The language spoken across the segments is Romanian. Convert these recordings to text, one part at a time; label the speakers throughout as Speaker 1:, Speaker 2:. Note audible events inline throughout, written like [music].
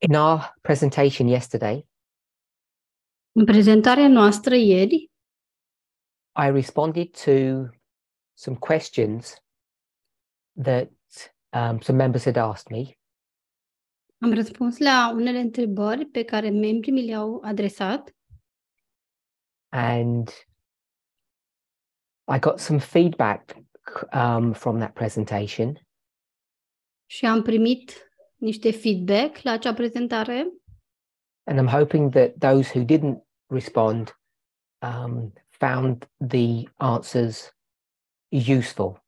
Speaker 1: In our presentation yesterday,
Speaker 2: în prezentarea noastră ieri,
Speaker 1: I responded to some questions that um, some members had asked me.
Speaker 3: Am răspuns la unele întrebări pe care membrii mi le-au adresat.
Speaker 1: And I got some feedback um, from that presentation.
Speaker 3: Și am primit niște feedback la acea prezentare.
Speaker 1: And I'm hoping that those who didn't respond um, found the answers useful.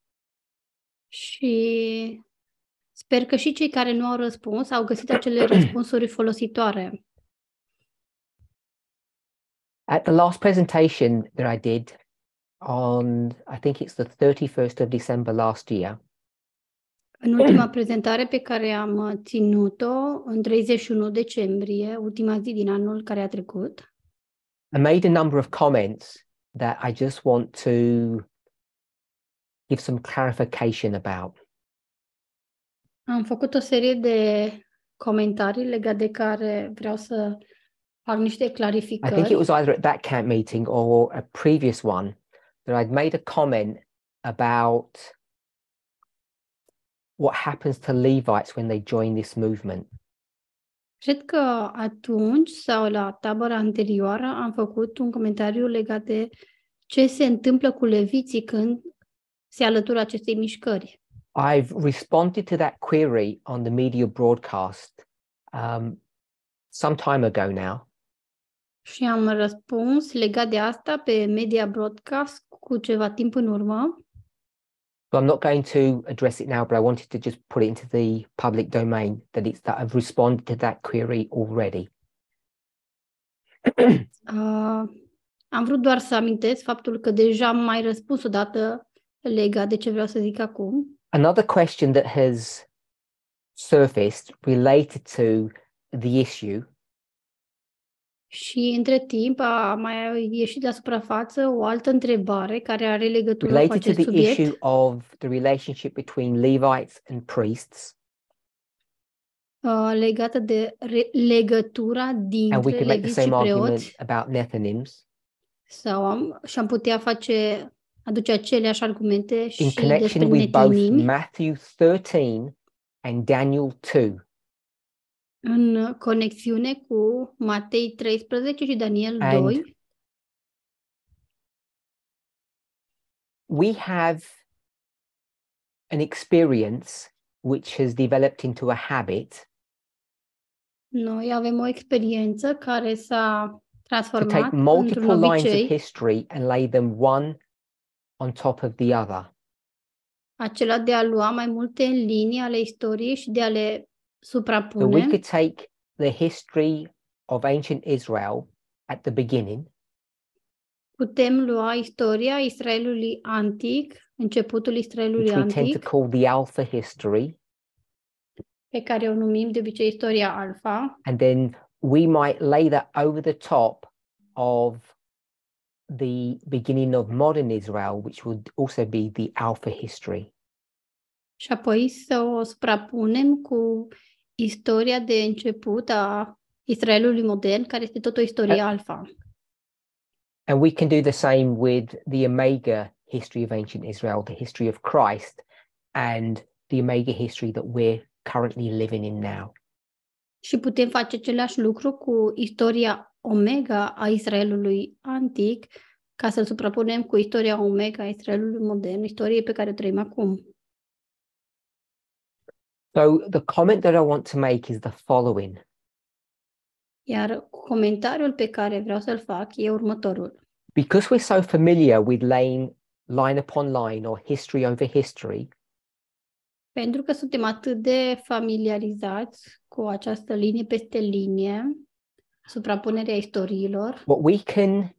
Speaker 2: Și sper că și cei care nu au răspuns
Speaker 3: au găsit acele [clears throat] răspunsuri folositoare.
Speaker 1: At the last presentation that I did on, I think it's the 31st of December last year,
Speaker 3: în ultima prezentare pe care am uh, ținut-o, în 31 decembrie, ultima zi din anul care a trecut,
Speaker 1: I made a number of comments that I just want to give some clarification about.
Speaker 3: Am făcut o serie de comentarii legate de care vreau să fac niște clarificări. I think it was
Speaker 1: either at that camp meeting or a previous one that I'd made a comment about what happens to Levites when they join this movement?
Speaker 3: Cred că atunci sau la tabăra anterioară am făcut un comentariu legat de ce se întâmplă cu leviții când se alătură acestei mișcări.
Speaker 1: I've responded to that query on the media broadcast um, some time ago now.
Speaker 3: Și am răspuns legat de asta pe media broadcast cu ceva timp în urmă.
Speaker 1: but I'm not going to address it now, but I wanted to just put it into the public domain that it's that I've responded to that query already.
Speaker 3: [clears throat] uh, am vrut doar să amintesc faptul că deja am mai răspuns o dată legat de ce vreau să zic acum.
Speaker 1: Another question that has surfaced related to the issue
Speaker 3: Și între timp a mai ieșit la suprafață o altă întrebare care are legătură Related cu acest to the subiect. issue
Speaker 1: of the relationship between Levites and priests.
Speaker 3: Uh, legată de re- legătura and we dintre make the și same preoți
Speaker 1: argument about Nethinims
Speaker 3: sau am, și am putea face aduce aceleași argumente in și despre connection with both
Speaker 1: Matthew 13 and Daniel 2
Speaker 3: în conexiune cu Matei 13 și Daniel and
Speaker 4: We have an experience which has developed into a habit.
Speaker 3: Noi avem o experiență care s-a transformat to take multiple lines of
Speaker 1: history and lay them one on top of the other.
Speaker 3: Acela de a lua mai multe linii ale istoriei și de a le Suprapune. That we could
Speaker 1: take the history of ancient Israel at the beginning.
Speaker 3: Putem lua istoria Israelului antic, începutul Israelului antic. We tend to
Speaker 1: call the alpha history.
Speaker 3: Pe care o numim de obicei istoria alpha.
Speaker 1: And then we might lay that over the top of the beginning of modern Israel, which would also be the alpha history.
Speaker 3: Și apoi să o suprapunem cu istoria de început a Israelului modern, care este tot o istorie alfa.
Speaker 1: And we can do the same with the Omega history of ancient Israel, the history of Christ, and the Omega history that we're currently living in now.
Speaker 3: Și putem face același lucru cu istoria Omega a Israelului antic, ca să-l suprapunem cu istoria Omega a Israelului modern, istorie pe care o trăim acum.
Speaker 1: So the comment that I want to make is the following.
Speaker 3: Iar comentariul pe care vreau să-l fac e următorul.
Speaker 1: Because we're so familiar with laying line upon line or history over history,
Speaker 3: Pentru că suntem atât de familiarizați cu această linie peste linie, suprapunerea istoriilor,
Speaker 1: what we can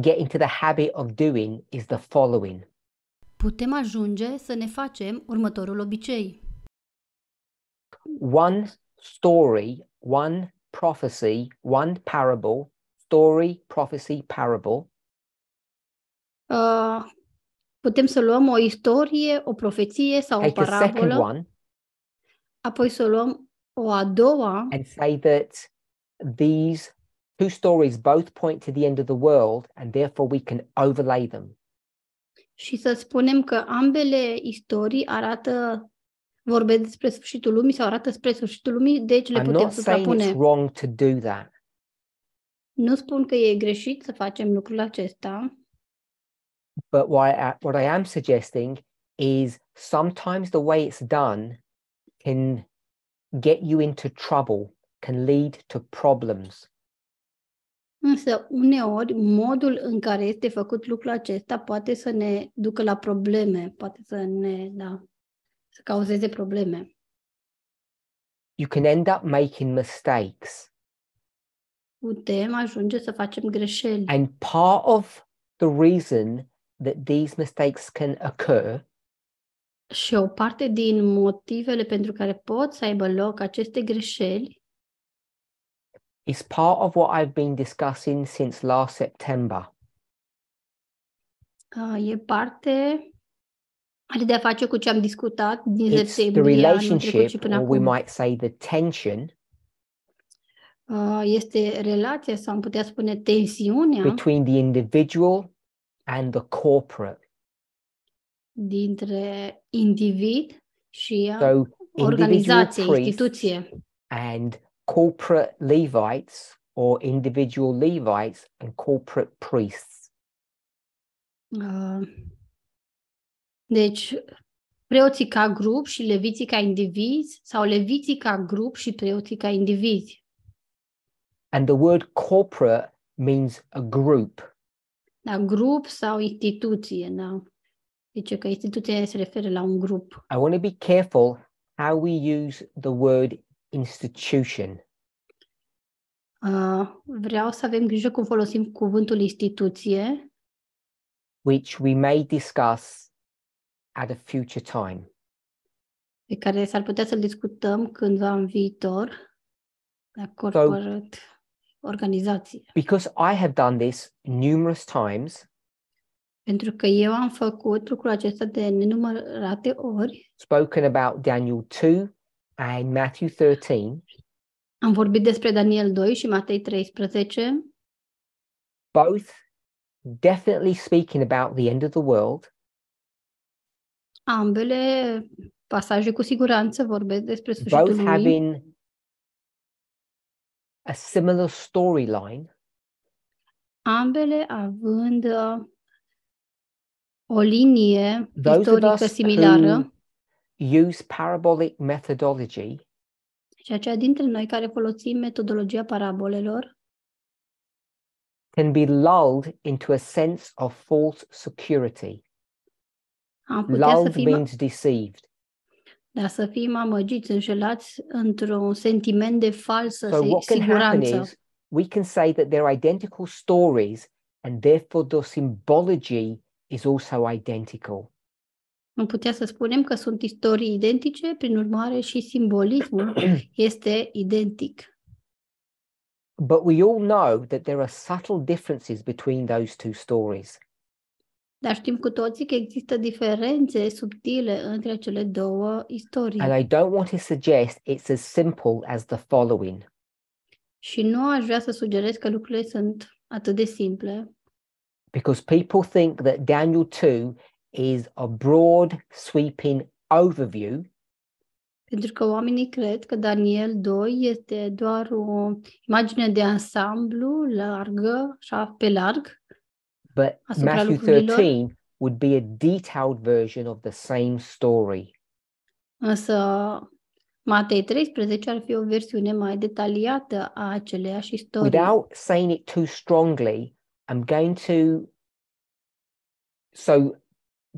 Speaker 1: get into the habit of doing is the following.
Speaker 3: putem ajunge să ne facem următorul obicei
Speaker 1: one story, one prophecy, one parable, story, prophecy, parable.
Speaker 3: Uh, putem să luăm o istorie, o profeție sau Take o parabolă. The second one, apoi să luăm o a doua.
Speaker 1: And say that these two stories both point to the end of the world and therefore we can overlay them.
Speaker 3: Și să spunem că ambele istorii arată vorbesc despre sfârșitul lumii sau arată spre sfârșitul lumii, deci le I'm putem suprapune.
Speaker 1: wrong to do that.
Speaker 3: Nu spun că e greșit să facem lucrul acesta.
Speaker 1: But what what I am suggesting is sometimes the way it's done can get you into trouble, can lead to problems.
Speaker 3: Însă, uneori, modul în care este făcut lucrul acesta poate să ne ducă la probleme, poate să ne, da, să cauzeze probleme.
Speaker 1: You can end up making mistakes.
Speaker 3: Putem ajunge să facem greșeli.
Speaker 1: And part of the reason that these mistakes can occur
Speaker 3: și o parte din motivele pentru care pot să aibă loc aceste greșeli
Speaker 1: is part of what I've been discussing since last September.
Speaker 3: Uh, e parte are de a face cu ce am discutat din It's the septembrie anul trecut și relationship, până or we might
Speaker 1: say the tension
Speaker 3: Uh, Este relația sau am putea spune tensiunea
Speaker 1: between the individual and the corporate.
Speaker 3: dintre individ și So organizație, instituție.
Speaker 1: and corporate Levites or individual Levites and corporate
Speaker 3: priests. Uh, deci, preoții ca grup și leviții ca indivizi sau leviții ca grup și preoții ca indivizi.
Speaker 1: And the word corporate means a group.
Speaker 3: Da, grup sau instituție, da. Deci că instituția se referă la un grup.
Speaker 1: I want to be careful how we use the word institution.
Speaker 3: Uh, vreau să avem grijă cum folosim cuvântul instituție.
Speaker 1: Which we may discuss at a future time.
Speaker 3: Pe care s-ar putea să-l discutăm cândva în viitor la corporate so, organizație.
Speaker 1: Because I have done this numerous times.
Speaker 3: Pentru că eu am făcut lucrul acesta de nenumărate ori.
Speaker 1: Spoken about Daniel 2 and Matthew 13.
Speaker 3: Am vorbit despre Daniel 2 și Matei 13.
Speaker 1: Both definitely speaking about the end of the world.
Speaker 3: Ambele pasaje cu siguranță vorbesc despre sfârșitul Both lumii. having
Speaker 1: a similar storyline.
Speaker 3: Ambele având uh, o linie Those istorică similară.
Speaker 1: Use parabolic methodology.
Speaker 3: Și aceia dintre noi care folosim metodologia parabolelor
Speaker 1: can be lulled into a sense of false security.
Speaker 3: Am putea Love să fim... means
Speaker 1: deceived.
Speaker 3: Dar să fim amăgiți, înșelați într-un sentiment de falsă so what can happen is,
Speaker 1: we can say that they're identical stories and therefore the symbology is also identical.
Speaker 3: Am putea să spunem că sunt istorii identice, prin urmare și simbolismul [clears throat] este identic.
Speaker 1: But we all know that there are subtle differences between those two stories.
Speaker 3: Dar știm cu toții că există diferențe subtile între cele două istorii. And
Speaker 1: I don't want to suggest it's as simple as the following.
Speaker 3: Și nu aș vrea să sugerez că lucrurile sunt atât de simple.
Speaker 1: Because people think that Daniel 2 is a broad, sweeping overview.
Speaker 3: Pentru că oamenii cred că Daniel 2 este doar o imagine de ansamblu largă, așa, pe larg.
Speaker 1: But Asupra Matthew 13 would be a detailed version of the same story.
Speaker 3: Însă Matei 13 ar fi o versiune mai detaliată a aceleiași istorii. Without
Speaker 1: saying it too strongly, I'm going to so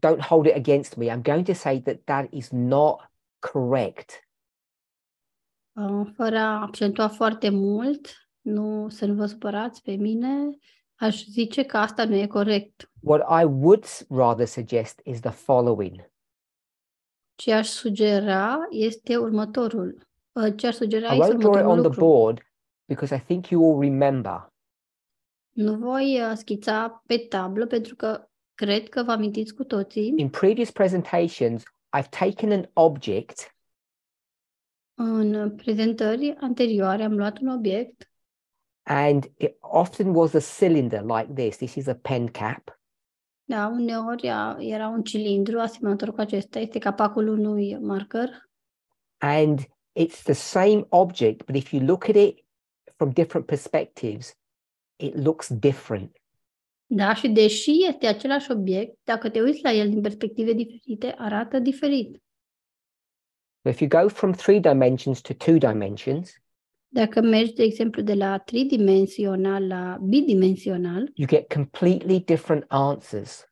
Speaker 1: don't hold it against me. I'm going to say that that is not correct.
Speaker 3: Uh, fără a accentua foarte mult, nu să nu vă supărați pe mine, Aș zice că asta nu e corect.
Speaker 1: What I would rather suggest is the following.
Speaker 3: Ce aș sugera este următorul. Uh, ce aș sugera I este won't draw it următorul on the
Speaker 1: board because I think you will remember.
Speaker 3: Nu voi uh, schița pe tablă pentru că cred că vă amintiți cu toții. In
Speaker 1: previous presentations, I've taken an object
Speaker 3: În prezentări anterioare am luat un obiect
Speaker 1: And it often was a cylinder like this. This is a pen cap.
Speaker 3: Da, uneori era un cilindru asemănător cu acesta. Este capacul unui marker.
Speaker 1: And it's the same object, but if you look at it from different perspectives, it looks different.
Speaker 3: Da, și deși este același obiect, dacă te uiți la el din perspective diferite, arată diferit.
Speaker 1: If you go from three dimensions to two dimensions,
Speaker 3: Dacă mergi, de exemplu, de la tridimensional la bidimensional,
Speaker 1: you get completely different answers.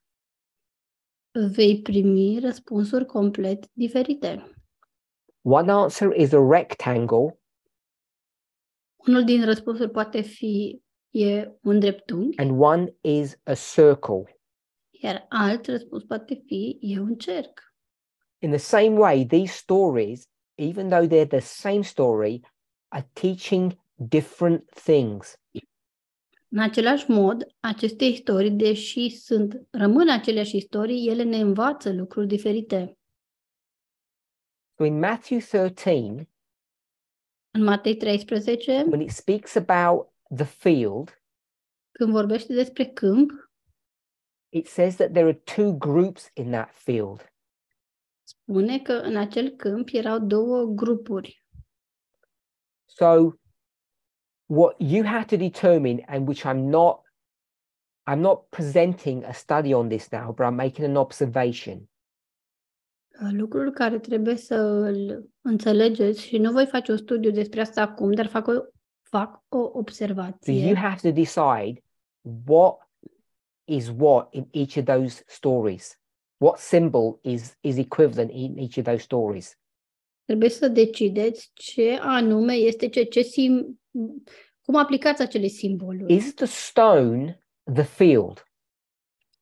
Speaker 3: Vei primi răspunsuri complet diferite.
Speaker 1: One answer is a rectangle.
Speaker 3: Unul din răspunsuri poate fi e un dreptunghi,
Speaker 1: and one is a circle.
Speaker 3: iar alt răspuns poate fi e un cerc.
Speaker 1: In the same way, these stories, even though they're the same story, are teaching different things.
Speaker 3: În același mod, aceste istorii, deși sunt, rămân aceleași istorii, ele ne învață lucruri diferite.
Speaker 1: in Matthew 13,
Speaker 3: în Matei 13, when
Speaker 1: it speaks about the field,
Speaker 3: când vorbește despre câmp,
Speaker 1: it says that there are two groups in that field.
Speaker 3: Spune că în acel câmp erau două grupuri.
Speaker 1: So what you have to determine, and which I'm not, I'm not presenting a study on this now, but I'm making an observation.
Speaker 3: Lucrul care trebuie să îl înțelegeți și nu voi face un studiu despre asta acum, dar fac o, fac o observație. So you have
Speaker 1: to decide what is what in each of those stories. What symbol is is equivalent in each of those stories?
Speaker 3: Trebuie să decideți ce anume este ce, ce sim, cum aplicați acele simboluri. Is
Speaker 1: the stone the field?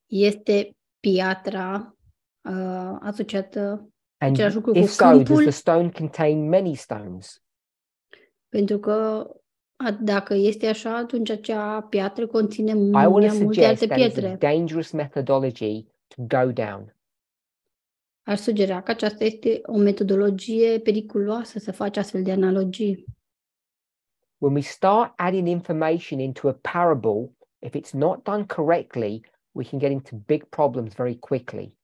Speaker 3: Este piatra uh, asociată And if cu so, does the
Speaker 1: stone contain many stones?
Speaker 3: Pentru că dacă este așa, atunci acea piatră conține I multe alte pietre. That is
Speaker 1: a dangerous methodology to go down.
Speaker 3: Ar sugera că aceasta este o metodologie periculoasă să faci astfel de analogii.
Speaker 1: When we start adding information into a parable, if it's not done correctly, we can get into big problems very quickly.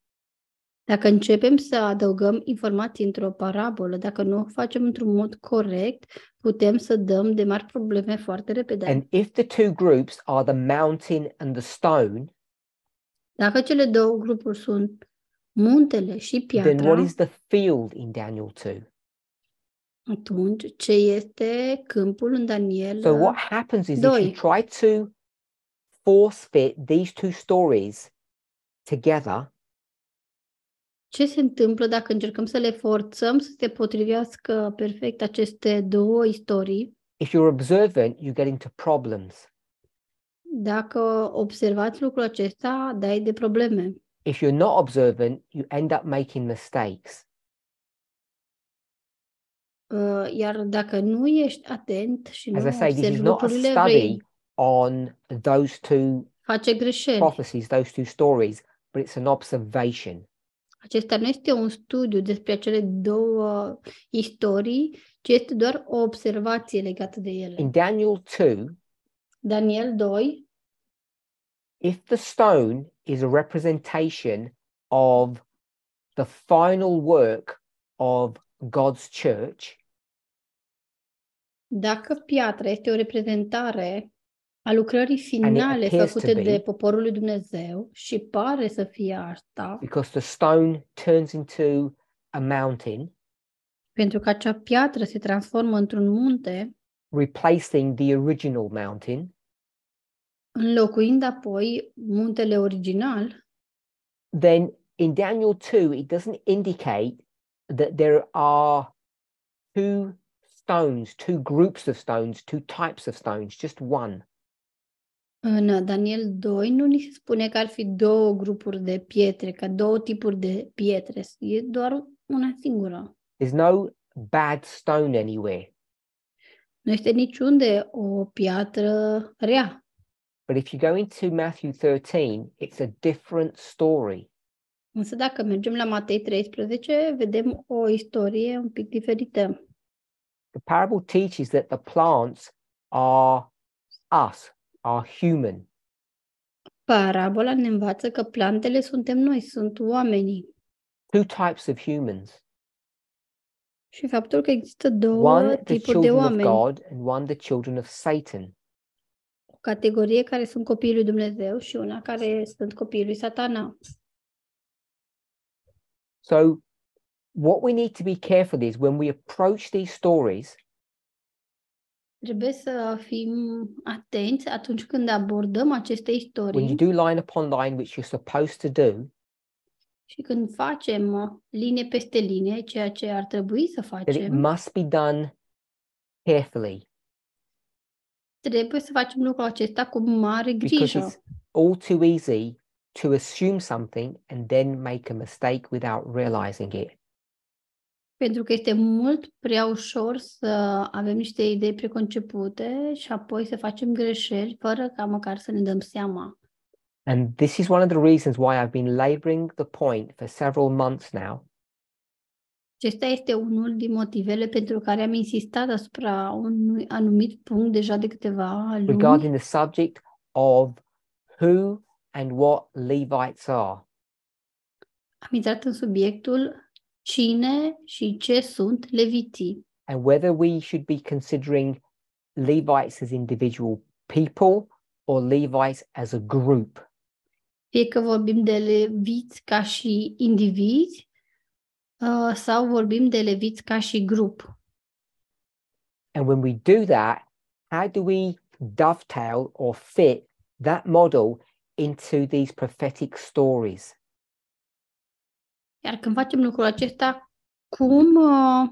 Speaker 3: Dacă începem să adăugăm informații într-o parabolă, dacă nu o facem într-un mod corect, putem să dăm de mari probleme foarte repede. And
Speaker 1: if the two groups are the mountain and the stone,
Speaker 3: dacă cele două grupuri sunt muntele și piatra, then what is
Speaker 1: the field in Daniel 2?
Speaker 3: Atunci, ce este câmpul în Daniel So what uh,
Speaker 1: happens is 2? if you try to force fit these two stories together,
Speaker 3: ce se întâmplă dacă încercăm să le forțăm să se potrivească perfect aceste două istorii?
Speaker 1: If you're observant, you get into problems.
Speaker 3: Dacă observați lucrul acesta, dai de probleme
Speaker 1: if you're not observant, you end up making mistakes.
Speaker 3: Uh, iar dacă nu ești atent și nu As I say, this is not a study
Speaker 1: on those two prophecies, those two stories, but it's an observation.
Speaker 3: Acesta nu este un studiu despre acele două istorii, ci este doar o observație legată de ele.
Speaker 1: In Daniel 2,
Speaker 3: Daniel 2,
Speaker 1: if the stone is a representation of the final work of God's church.
Speaker 3: Dacă piatra este o reprezentare a lucrării finale făcute de poporul lui Dumnezeu și pare să fie asta.
Speaker 1: Because the stone turns into a mountain.
Speaker 3: Pentru că acea piatră se transformă într-un munte.
Speaker 1: Replacing the original mountain.
Speaker 3: înlocuind apoi muntele original,
Speaker 1: then in Daniel 2 it doesn't indicate that there are two stones, two groups of stones, two types of stones, just one.
Speaker 3: În Daniel 2 nu ni se spune că ar fi două grupuri de pietre, că două tipuri de pietre, e doar una singură.
Speaker 1: There's no bad stone anywhere.
Speaker 3: Nu este niciunde o piatră rea.
Speaker 1: But if you go into Matthew 13, it's a different story.
Speaker 3: Însă dacă mergem la Matei 13, vedem o istorie un pic diferită.
Speaker 1: The parable teaches that the plants are us, are human.
Speaker 3: Parabola ne învață că plantele suntem noi, sunt oamenii.
Speaker 1: Two types of humans.
Speaker 3: Și faptul că există două one, tipuri de oameni. One
Speaker 1: the children of God and one the children of Satan
Speaker 3: categorie care sunt copiii lui Dumnezeu și una care sunt copiii lui Satana.
Speaker 1: So, what we need to be careful is when we approach these stories,
Speaker 3: Trebuie să fim atenți atunci când abordăm aceste istorii. When you
Speaker 1: do line upon line, which you're supposed to do,
Speaker 3: și când facem linie peste linie ceea ce ar trebui să facem, that it
Speaker 1: must be done carefully.
Speaker 3: Trebuie să facem lucrul acesta cu mare grijă. Because it's
Speaker 1: all too easy to assume something and then make a mistake without realizing
Speaker 3: it. Pentru că este mult prea ușor să avem niște idei preconcepute și apoi să facem greșeli fără ca măcar să ne dăm seama.
Speaker 1: And this is one of the reasons why I've been laboring the point for several months now
Speaker 3: acesta este unul din motivele pentru care am insistat asupra unui anumit punct deja de câteva luni. Regarding
Speaker 1: the subject of who and what Levites are.
Speaker 3: Am intrat în subiectul cine și ce sunt leviti.
Speaker 1: And whether we should be considering Levites as individual people or Levites as a group.
Speaker 3: Fie că vorbim de leviți ca și indivizi Uh, sau vorbim de leviți ca și grup.
Speaker 1: And when we do that, how do we dovetail or fit that model into these prophetic stories?
Speaker 2: Iar când facem lucrul acesta, cum uh,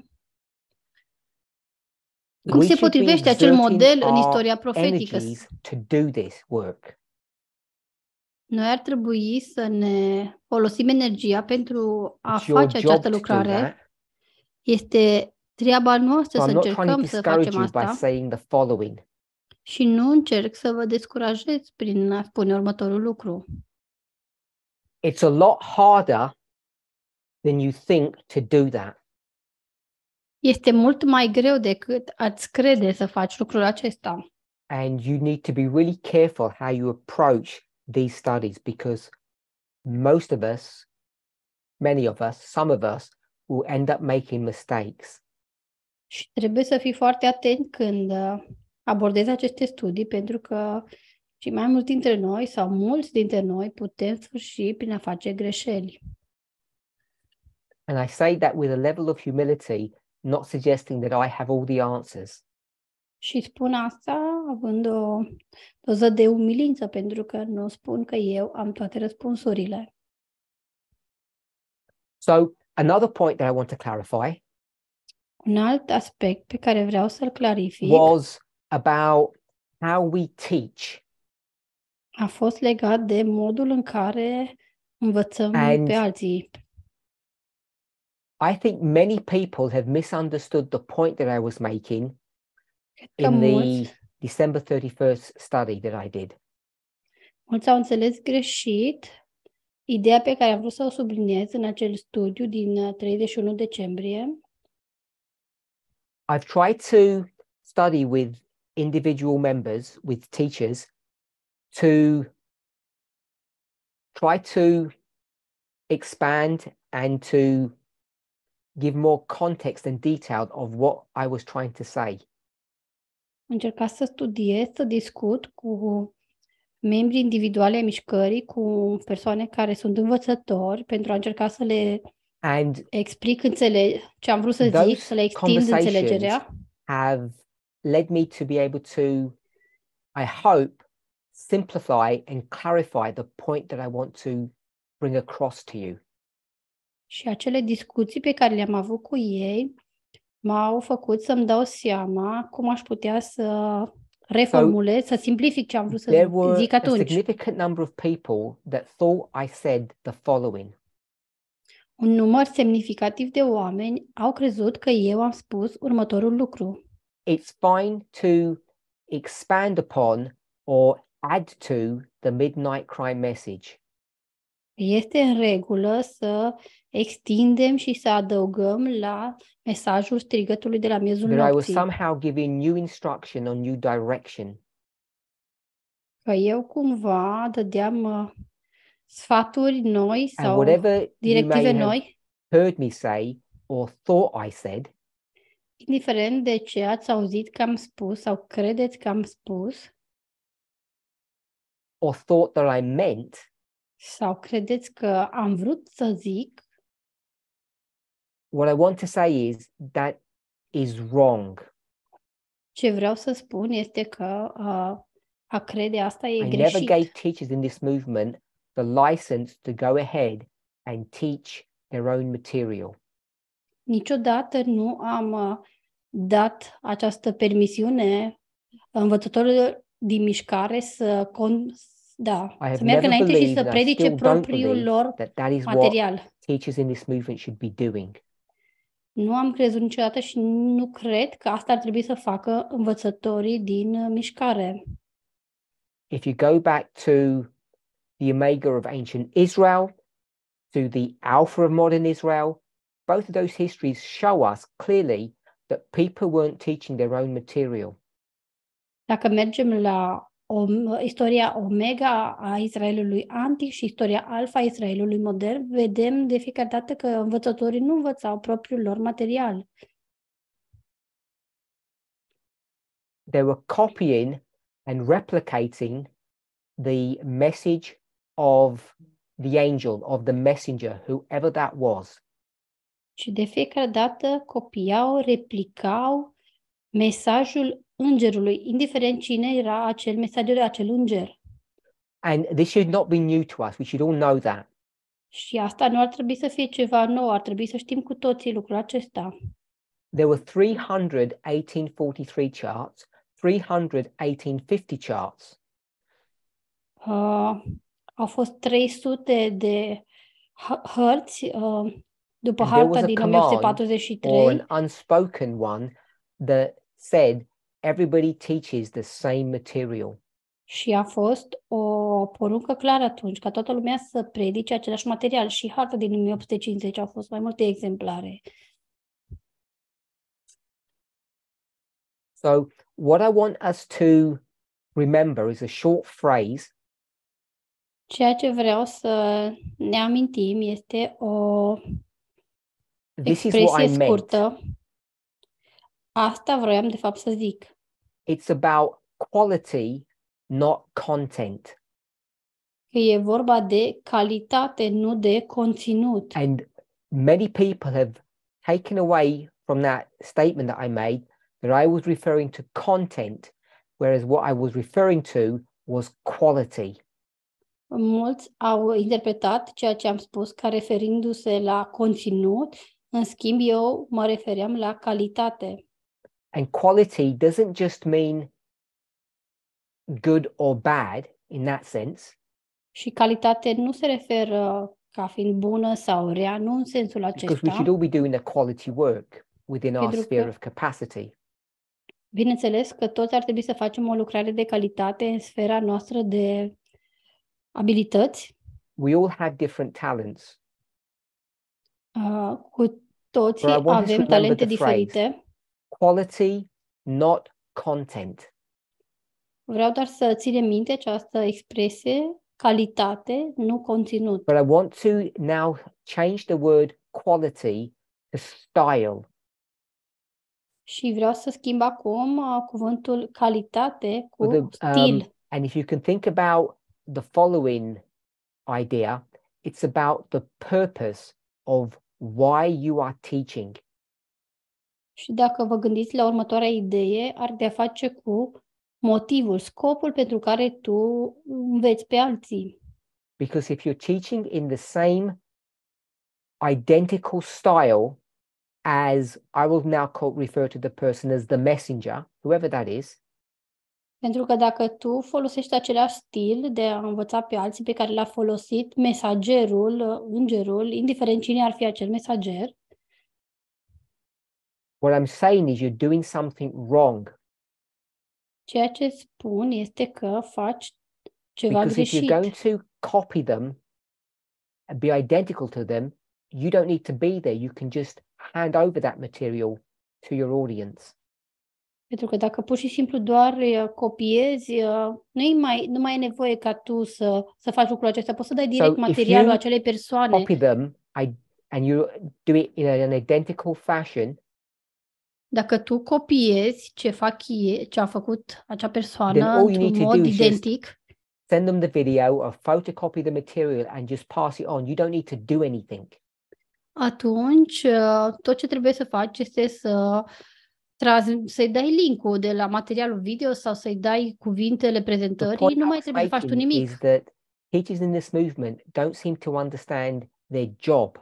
Speaker 2: cum we se
Speaker 1: potrivește acel model în istoria profetică? To do this work.
Speaker 3: Noi ar trebui să ne folosim energia pentru a It's deci face această lucrare. Da? Este treaba noastră so să încercăm să facem asta. Și nu încerc să vă descurajez prin a spune următorul lucru.
Speaker 1: It's a lot harder than you think to do that.
Speaker 3: Este mult mai greu decât ați crede să faci lucrul acesta.
Speaker 1: And you need to be really careful how you approach these studies because most of us, many of us, some of us will end up making mistakes.
Speaker 3: Și trebuie să fii foarte atent când uh, abordezi aceste studii pentru că și mai mulți dintre noi sau mulți dintre noi putem sfârși prin a face greșeli.
Speaker 1: And I say that with a level of humility, not suggesting that I have all the answers.
Speaker 3: Și spun asta având o doză de umilință, pentru că nu spun că eu am toate răspunsurile.
Speaker 1: So, another point that I want to clarify
Speaker 3: un alt aspect pe care vreau să-l clarific was
Speaker 1: about how we teach.
Speaker 3: A fost legat de modul în care învățăm And pe alții.
Speaker 1: I think many people have misunderstood the point that I was making
Speaker 3: in the
Speaker 1: December 31st study that I did.
Speaker 3: Mulți au înțeles greșit ideea pe care am vrut să o subliniez în acel studiu din uh, 31 decembrie.
Speaker 1: I've tried to study with individual members, with teachers, to try to expand and to give more context and detail of what I was trying to say.
Speaker 3: încercat să studiez, să discut cu membri individuale ai mișcării, cu persoane care sunt învățători, pentru a încerca să le And explic înțele- ce am vrut să zic, să le extind înțelegerea.
Speaker 1: Have led me to be able to, I hope, simplify and clarify the point that I want to bring across to you.
Speaker 3: Și acele discuții pe care le-am avut cu ei m-au făcut să-mi dau seama cum aș putea să reformulez, so, să simplific ce am vrut să zic atunci. a significant number
Speaker 1: of people that thought I said the following.
Speaker 3: Un număr semnificativ de oameni au crezut că eu am spus următorul lucru.
Speaker 1: It's fine to expand upon or add to the midnight cry message.
Speaker 3: Este în regulă să extindem și să adăugăm la mesajul strigătului de la miezul nopții. I was somehow
Speaker 1: giving new instruction or new direction.
Speaker 3: Că eu cumva dădeam uh, sfaturi noi And sau whatever you directive may have noi,
Speaker 1: heard me say or thought I said,
Speaker 3: indiferent de ce ați auzit că am spus sau credeți că am spus
Speaker 1: or thought that I meant,
Speaker 2: sau credeți că am vrut să zic?
Speaker 1: What I want to say is that is wrong.
Speaker 3: Ce vreau să spun este că uh, a crede asta e I greșit. never gave
Speaker 1: teachers in this movement the license to go ahead and teach their own material.
Speaker 3: Niciodată nu am dat această permisiune învățătorilor din mișcare să, con- da, să meargă înainte și să predice propriul lor that that material.
Speaker 1: Teachers in this movement should be doing.
Speaker 3: Nu am crezut niciodată și nu cred că asta ar trebui să facă învățătorii din uh, mișcare.
Speaker 1: If you go back to the Omega of ancient Israel, to the Alpha of modern Israel, both of those histories show us clearly that people weren't teaching their own material.
Speaker 3: Dacă mergem la istoria Omega a Israelului antic și istoria Alfa a Israelului modern, vedem de fiecare dată că învățătorii nu învățau propriul lor material.
Speaker 1: They were copying and replicating the message of the angel, of the messenger, whoever that was.
Speaker 3: Și de fiecare dată copiau, replicau mesajul îngerului, indiferent cine era acel mesager, acel înger.
Speaker 1: And this should not be new to us. We should all know that.
Speaker 3: Și asta nu ar trebui să fie ceva nou, ar trebui să știm cu toții lucrul acesta.
Speaker 1: There were 300 1843 charts, 300 1850 charts.
Speaker 3: Uh, au fost 300 de hărți uh, după And harta din 1843. Or
Speaker 1: an unspoken one that said everybody teaches the same material.
Speaker 3: Și a fost o poruncă clară atunci ca toată lumea să predice același material și harta din 1850 au fost mai multe exemplare.
Speaker 1: So what I want us to remember is a short phrase.
Speaker 3: Ceea ce vreau să ne amintim este o
Speaker 2: This is what I meant.
Speaker 3: Scurtă. Asta vroiam de fapt să zic.
Speaker 1: It's about quality, not content.
Speaker 3: Că e vorba de calitate, nu de conținut. And
Speaker 1: many people have taken away from that statement that I made that I was referring to content, whereas what I was referring to was quality.
Speaker 3: Mulți au interpretat ceea ce am spus ca referindu-se la conținut, în schimb eu mă refeream la calitate.
Speaker 1: And quality doesn't just mean good or bad in that sense.
Speaker 3: Și calitate nu se referă ca fiind bună sau rea, nu în sensul acesta. Because we should
Speaker 1: all be doing the quality work within our sphere of capacity.
Speaker 3: Bineînțeles că toți ar trebui să facem o lucrare de calitate în sfera noastră de abilități.
Speaker 1: We all have different talents.
Speaker 3: Uh, cu toții avem talente diferite.
Speaker 1: quality, not content.
Speaker 3: Vreau doar să ținem minte această expresie calitate, nu conținut.
Speaker 1: But I want to now change the word quality to style.
Speaker 3: Și vreau să schimb acum uh, cuvântul calitate cu the,
Speaker 1: um, And if you can think about the following idea, it's about the purpose of why you are teaching.
Speaker 3: Și dacă vă gândiți la următoarea idee, ar de-a face cu motivul, scopul pentru care tu înveți pe alții.
Speaker 1: Because if you're teaching in the same identical style as I will now call, refer to the person as the messenger, whoever that is.
Speaker 3: Pentru că dacă tu folosești același stil de a învăța pe alții pe care l-a folosit mesagerul, îngerul, indiferent cine ar fi acel mesager,
Speaker 1: What I'm saying is you're doing something wrong.
Speaker 3: Ceea ce spun este că faci ceva because greșit. if you're going
Speaker 1: to copy them and be identical to them, you don't need to be there. You can just hand over that material to your audience.
Speaker 3: Pentru că dacă pur și simplu doar uh, copiezi, uh, nu mai, nu mai e nevoie ca tu să, să faci lucrul acesta. Poți să dai direct so materialul acelei persoane.
Speaker 1: Copy them I, and you do it in an identical fashion,
Speaker 3: dacă tu copiezi ce fac ei, ce a făcut acea persoană Then all you to do mod identic,
Speaker 1: send them the video or photocopy the material and just pass it on. You don't need to do anything.
Speaker 3: Atunci, uh, tot ce trebuie să faci este să tras- să-i dai linkul de la materialul video sau să-i dai cuvintele prezentării, nu mai trebuie să faci tu nimic. Is
Speaker 1: that teachers in this movement don't seem to understand their job.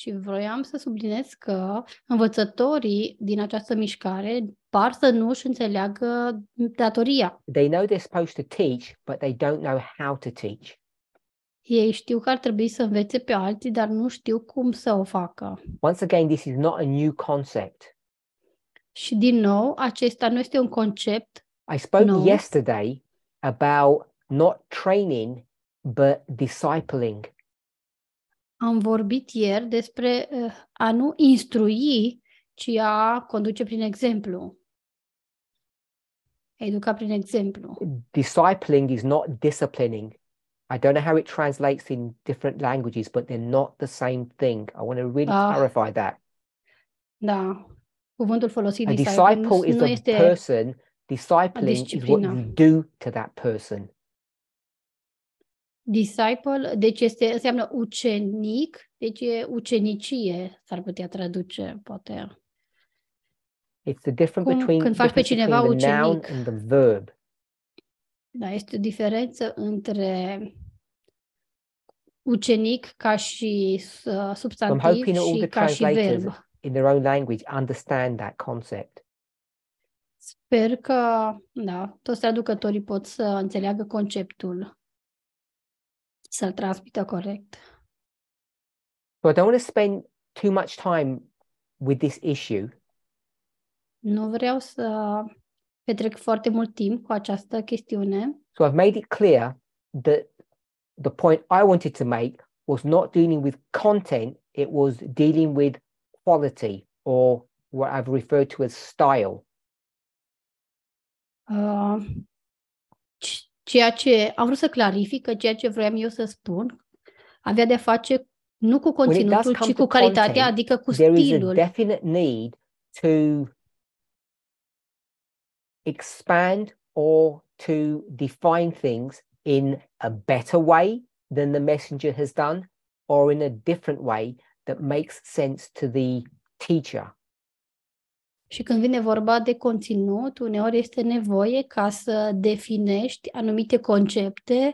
Speaker 3: Și vroiam să subliniez că învățătorii din această mișcare par să nu își înțeleagă datoria.
Speaker 1: They know they're supposed to teach, but they don't know how to teach.
Speaker 3: Ei știu că ar trebui să învețe pe alții, dar nu știu cum să o facă.
Speaker 1: Once again, this is not a new concept.
Speaker 3: Și din nou, acesta nu este un concept
Speaker 1: I spoke nou. yesterday about not training, but discipling
Speaker 3: am vorbit ieri despre eh, a nu instrui, ci a conduce prin exemplu. Educa prin exemplu.
Speaker 1: Discipling is not disciplining. I don't know how it translates in different languages, but they're not the same thing. I want to really da. clarify that.
Speaker 3: Da. Cuvântul folosit a disciple is a
Speaker 1: person. Discipling is what you do to that person.
Speaker 3: Disciple, deci este, înseamnă ucenic, deci e ucenicie, s-ar putea traduce, poate.
Speaker 1: It's the difference Cum, between, când faci pe cineva ucenic. And the verb.
Speaker 3: Da, este o diferență între ucenic ca și uh, substantiv și ca și verb.
Speaker 1: In their own language, understand that concept.
Speaker 3: Sper că, da, toți traducătorii pot să înțeleagă conceptul. So I don't
Speaker 1: want to spend too much time with this issue.
Speaker 3: Nu vreau să petrec foarte mult timp cu această chestiune.
Speaker 1: So I've made it clear that the point I wanted to make was not dealing with content, it was dealing with quality or what I've referred to as style.
Speaker 3: Uh, Ceea ce am vrut să clarific, că ceea ce vroiam eu să spun avea de a face nu cu conținutul, ci cu calitatea, content, adică cu stilul.
Speaker 1: to expand or to define things in a better way than the messenger has done or in a different way that makes sense to the teacher
Speaker 3: și când vine vorba de conținut, uneori este nevoie ca să definești anumite concepte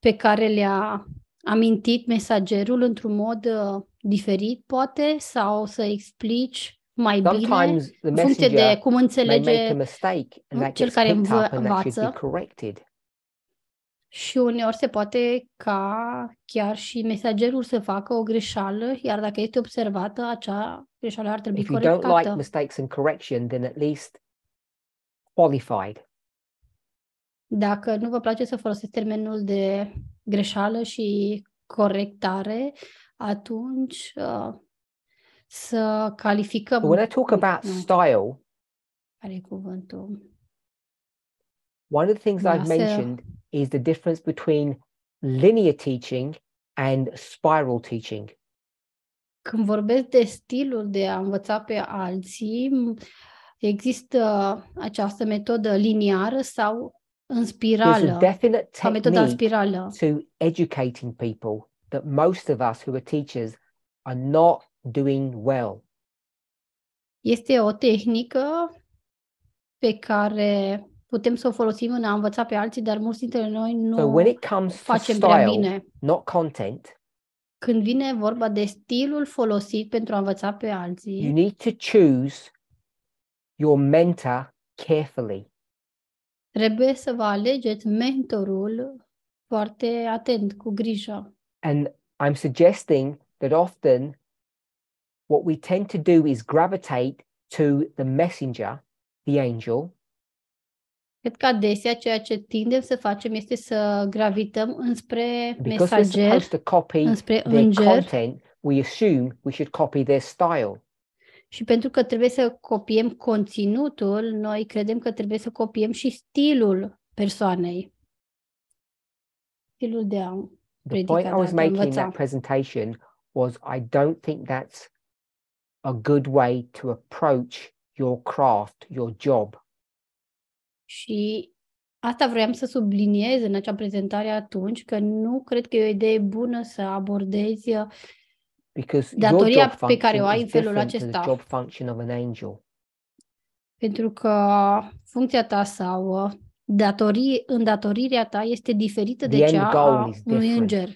Speaker 3: pe care le-a amintit mesagerul într-un mod uh, diferit, poate, sau să explici mai Sometimes bine, în funcție de cum înțelege cel care învață. Și uneori se poate ca chiar și mesagerul să facă o greșeală, iar dacă este observată, acea greșeală ar trebui corectată. If you corectată. don't like
Speaker 1: mistakes and correction, then at least qualified.
Speaker 3: Dacă nu vă place să folosiți termenul de greșeală și corectare, atunci uh, să calificăm. When I talk about
Speaker 1: style,
Speaker 3: are cuvântul.
Speaker 1: One of the things I've mentioned is the difference between linear teaching and spiral teaching.
Speaker 3: Când vorbesc de stilul de a învăța pe alții, există această metodă liniară sau în spirală. A metodă în spirală.
Speaker 1: To educating people that most of us who are teachers are not doing well.
Speaker 3: Este o tehnică pe care putem să o folosim în a învăța pe alții, dar mulți dintre noi nu so when it
Speaker 1: comes to style, prea style, bine. Not content,
Speaker 3: când vine vorba de stilul folosit pentru a învăța pe alții, you
Speaker 1: need to choose your mentor carefully.
Speaker 3: trebuie să vă alegeți mentorul foarte atent, cu grijă.
Speaker 1: And I'm suggesting that often what we tend to do is gravitate to the messenger, the angel,
Speaker 3: Cred că adesea ceea ce tindem să facem este să gravităm înspre Because mesager, to
Speaker 1: copy înspre their înger. Content, we assume we should copy their style.
Speaker 3: Și pentru că trebuie să copiem conținutul, noi credem că trebuie să copiem și stilul persoanei. Stilul de a The point I was making in that
Speaker 1: presentation was I don't think that's a good way to approach your craft, your job.
Speaker 3: Și asta vreau să subliniez în acea prezentare atunci, că nu cred că e o idee bună să abordezi uh,
Speaker 1: Because datoria pe care o ai în felul acesta. Job function of an angel.
Speaker 3: Pentru că funcția ta sau uh, datorie, îndatorirea ta este diferită The de cea a unui înger.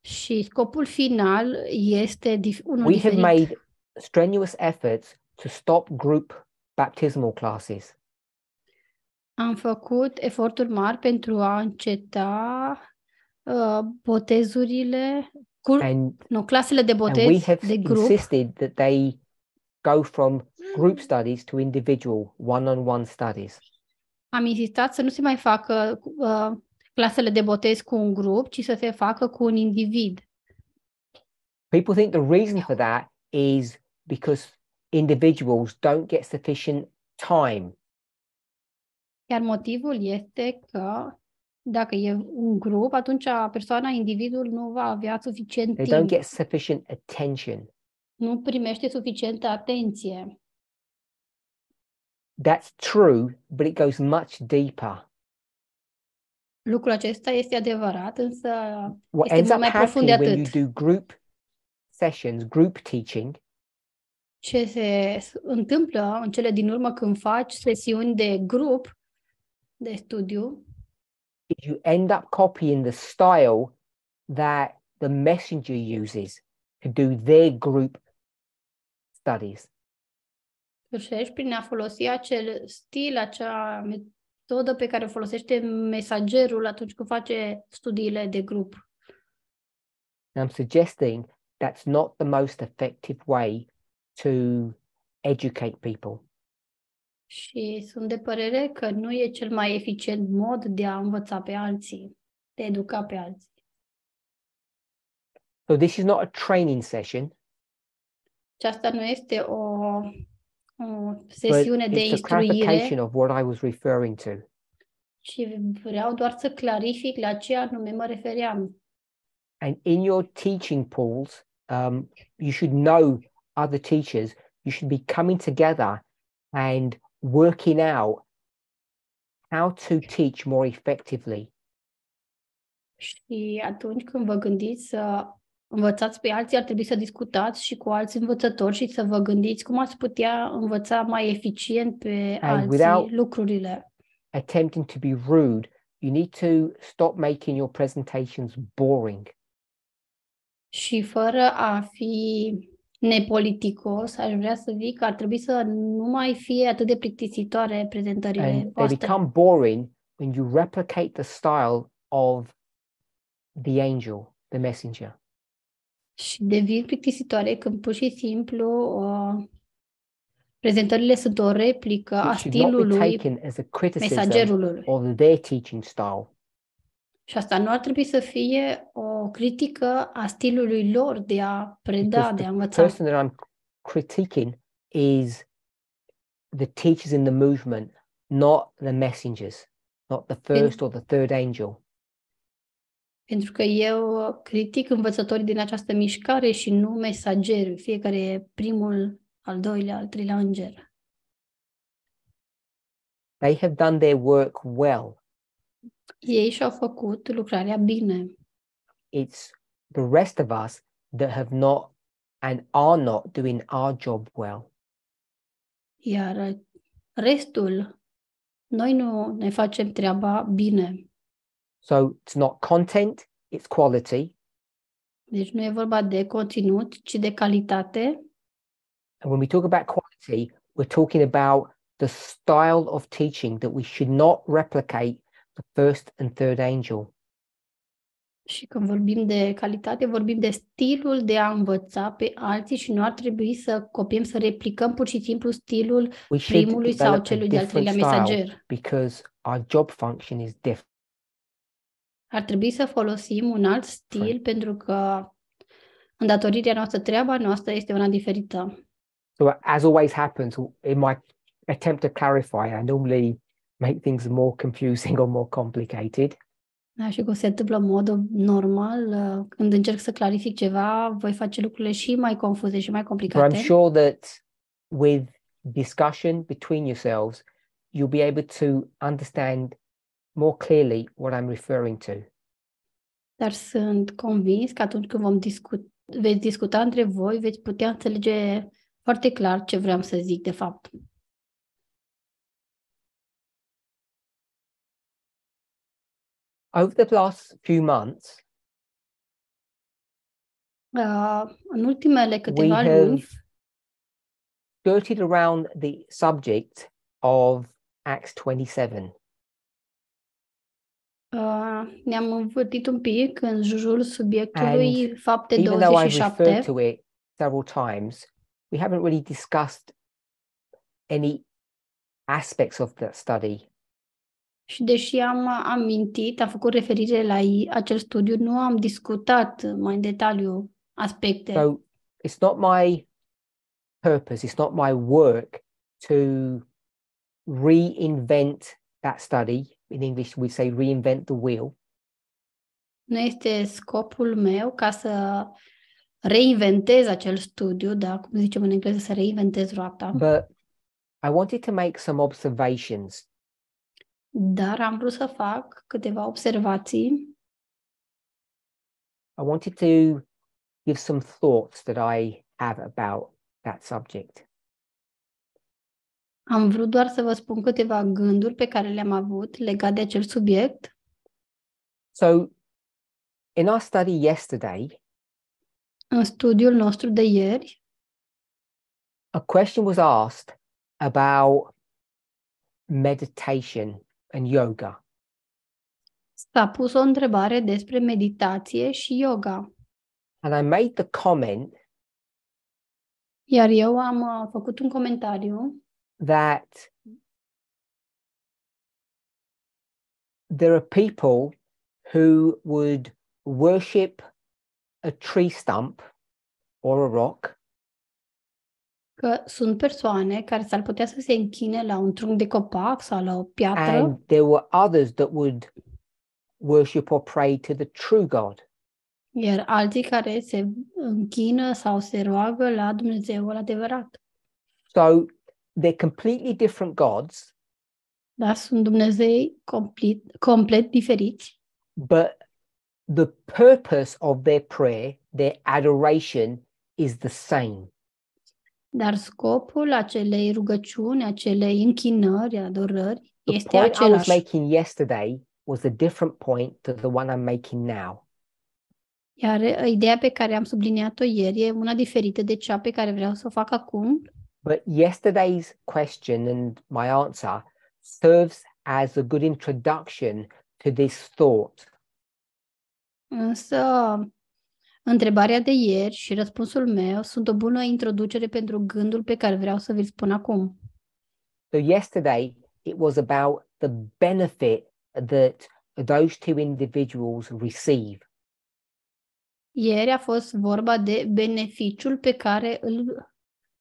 Speaker 3: Și scopul final este dif- unul We diferit. have made
Speaker 1: strenuous efforts to stop group baptismal classes.
Speaker 3: Am făcut eforturi mari pentru a înceta uh, botezurile, cur- and, nu, clasele de botez we have de grup. insisted
Speaker 1: that they go from group studies to individual one-on-one studies.
Speaker 3: Am insistat să nu se mai facă uh, clasele de botez cu un grup, ci să se facă cu un individ.
Speaker 1: People think the reason for that is because individuals don't get sufficient time
Speaker 3: iar motivul este că dacă e un grup, atunci persoana, individul nu va avea suficient They timp. don't get
Speaker 1: sufficient attention.
Speaker 3: Nu primește suficientă atenție.
Speaker 1: That's true, but it goes much deeper.
Speaker 3: Lucrul acesta este adevărat, însă What este ends mult mai profund de atât. When
Speaker 1: you do group sessions, group teaching,
Speaker 3: ce se întâmplă în cele din urmă când faci sesiuni de grup, de studiu.
Speaker 1: you end up copying the style that the messenger uses to do their group studies.
Speaker 3: Sfârșești prin a folosi acel stil, acea metodă pe care o folosește mesagerul atunci când face studiile de grup.
Speaker 1: I'm suggesting that's not the most effective way to educate people.
Speaker 3: Și sunt de părere că nu e cel mai eficient mod de a învăța pe alții, de a educa pe alții.
Speaker 1: So this is not a training session.
Speaker 3: Aceasta nu este o, o sesiune de instruire.
Speaker 1: of what I was referring to.
Speaker 3: Și vreau doar să clarific la ce anume mă refeream.
Speaker 1: And in your teaching pools, um, you should know other teachers. You should be coming together and working out how to teach more effectively.
Speaker 3: Și atunci când vă gândiți să învățați pe alții, ar trebui să discutați și cu alți învățători și să vă gândiți cum ați putea învăța mai eficient pe and alții lucrurile.
Speaker 1: Attempting to be rude, you need to stop making your presentations boring.
Speaker 3: Și fără a fi nepoliticos, aș vrea să zic, ar trebui să nu mai fie atât de plictisitoare prezentările And voastre. They
Speaker 1: become boring when you replicate the style of the angel, the messenger.
Speaker 3: Și devin plictisitoare când pur și simplu uh, prezentările sunt o replică It a stilului
Speaker 1: mesagerului. Or their teaching style.
Speaker 3: Și asta nu ar trebui să fie o critică a stilului lor de a preda, de a învăța. The
Speaker 1: person that I'm critiquing is the teachers in the movement, not the messengers, not the first or the third angel.
Speaker 3: Pentru că eu critic învățătorii din această mișcare și nu mesageri, fiecare e primul, al doilea, al treilea înger.
Speaker 1: They have done their work well.
Speaker 3: Ei și-au făcut lucrarea bine.
Speaker 1: It's the rest of us that have not and are not doing our job well.
Speaker 3: Iar restul, noi nu ne facem treaba bine.
Speaker 1: So it's not content, it's quality.
Speaker 3: Deci nu e vorba de conținut, ci de calitate.
Speaker 1: And when we talk about quality, we're talking about the style of teaching that we should not replicate the first and third angel.
Speaker 3: Și când vorbim de calitate, vorbim de stilul de a învăța pe alții și nu ar trebui să copiem, să replicăm pur și simplu stilul We primului sau celui de-al treilea mesager.
Speaker 1: Because our job function is different.
Speaker 3: Ar trebui să folosim un alt stil right. pentru că îndatorirea noastră, treaba noastră este una diferită.
Speaker 1: So as always happens, in my attempt to clarify, I normally make things more confusing [laughs] or more complicated.
Speaker 3: Da, și că se întâmplă în mod normal, uh, când încerc să clarific ceva, voi face lucrurile și mai confuze și mai complicate. But I'm sure
Speaker 1: that with discussion between yourselves, you'll be able to understand more clearly what I'm referring to.
Speaker 3: Dar sunt convins că atunci când vom discuta, veți discuta între voi, veți putea înțelege foarte clar ce vreau să zic de fapt.
Speaker 4: over the last few months, uh, în we luni,
Speaker 2: have
Speaker 1: skirted around the subject of Acts 27.
Speaker 3: Uh, un pic în jurul subiectului and fapte even though I've referred
Speaker 1: to it several times, we haven't really discussed any aspects of that study
Speaker 3: Și deși am amintit, am făcut referire la acel studiu, nu am discutat mai în detaliu aspecte. So,
Speaker 1: it's not my purpose, it's not my work to reinvent that study. In English, we say reinvent the wheel.
Speaker 3: Nu este scopul meu ca să reinventez acel studiu, da, cum zicem în engleză, să reinventez roata.
Speaker 1: But I wanted to make some observations
Speaker 3: dar am vrut să fac câteva observații.
Speaker 4: I wanted to give some thoughts that I have about that subject.
Speaker 3: Am vrut doar să vă spun câteva gânduri pe care le-am avut legat de acel subiect.
Speaker 1: So,
Speaker 4: in our study yesterday,
Speaker 3: în studiul nostru de ieri,
Speaker 4: a question was asked about
Speaker 1: meditation and yoga?
Speaker 3: S-a pus o întrebare despre meditație și yoga.
Speaker 1: And I made the comment
Speaker 3: Iar eu am uh, făcut un comentariu
Speaker 4: that there are people who would worship a tree stump or a rock
Speaker 3: că sunt persoane care s-ar putea să se închine la un trunchi de copac sau la o piatră. And
Speaker 1: there were others that would worship or pray to the true God.
Speaker 3: Iar alții care se închină sau se roagă la Dumnezeul adevărat.
Speaker 1: So they're completely different gods.
Speaker 3: Da, sunt Dumnezei complet, complet diferiți.
Speaker 1: But the purpose of their prayer, their adoration is the same.
Speaker 3: Dar scopul acelei rugăciuni, acelei închinări, adorări, the este point același. I was
Speaker 1: making yesterday was a different point to the one I'm making now.
Speaker 3: Iar uh, ideea pe care am subliniat-o ieri e una diferită de cea pe care vreau să o fac acum.
Speaker 1: But yesterday's question and my answer serves as a good introduction to this thought.
Speaker 3: Însă Întrebarea de ieri și răspunsul meu sunt o bună introducere pentru gândul pe care vreau să vi-l spun acum.
Speaker 1: So yesterday it was about the benefit that those two individuals receive.
Speaker 3: Ieri a fost vorba de beneficiul pe care îl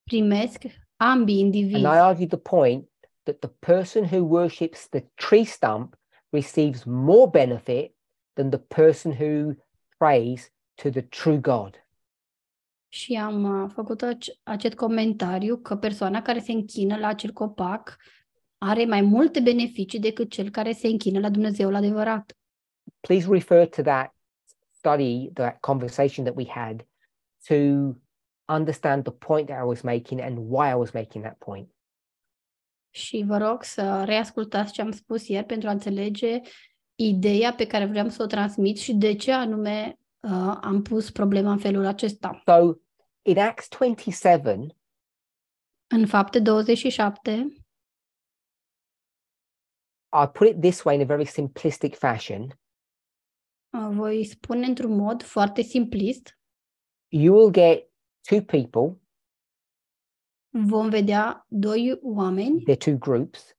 Speaker 3: primesc ambii indivizi. And I
Speaker 1: argued the point that the person who worships the tree stump receives more benefit than the person who prays to the true God.
Speaker 3: Și am uh, făcut acest comentariu că persoana care se închină la acel copac are mai multe beneficii decât cel care se închină la Dumnezeul adevărat.
Speaker 1: Please refer to that study, that conversation that we had to understand the point that I was making and why I was making that point.
Speaker 3: Și vă rog să reascultați ce am spus ieri pentru a înțelege ideea pe care vreau să o transmit și de ce anume uh, am pus problema în felul acesta. So, in Acts 27, în fapte 27,
Speaker 4: I put it this way in a very simplistic fashion.
Speaker 2: Uh,
Speaker 3: voi spune într-un mod foarte simplist.
Speaker 1: You will get two people.
Speaker 3: Vom vedea doi oameni.
Speaker 1: They're two groups.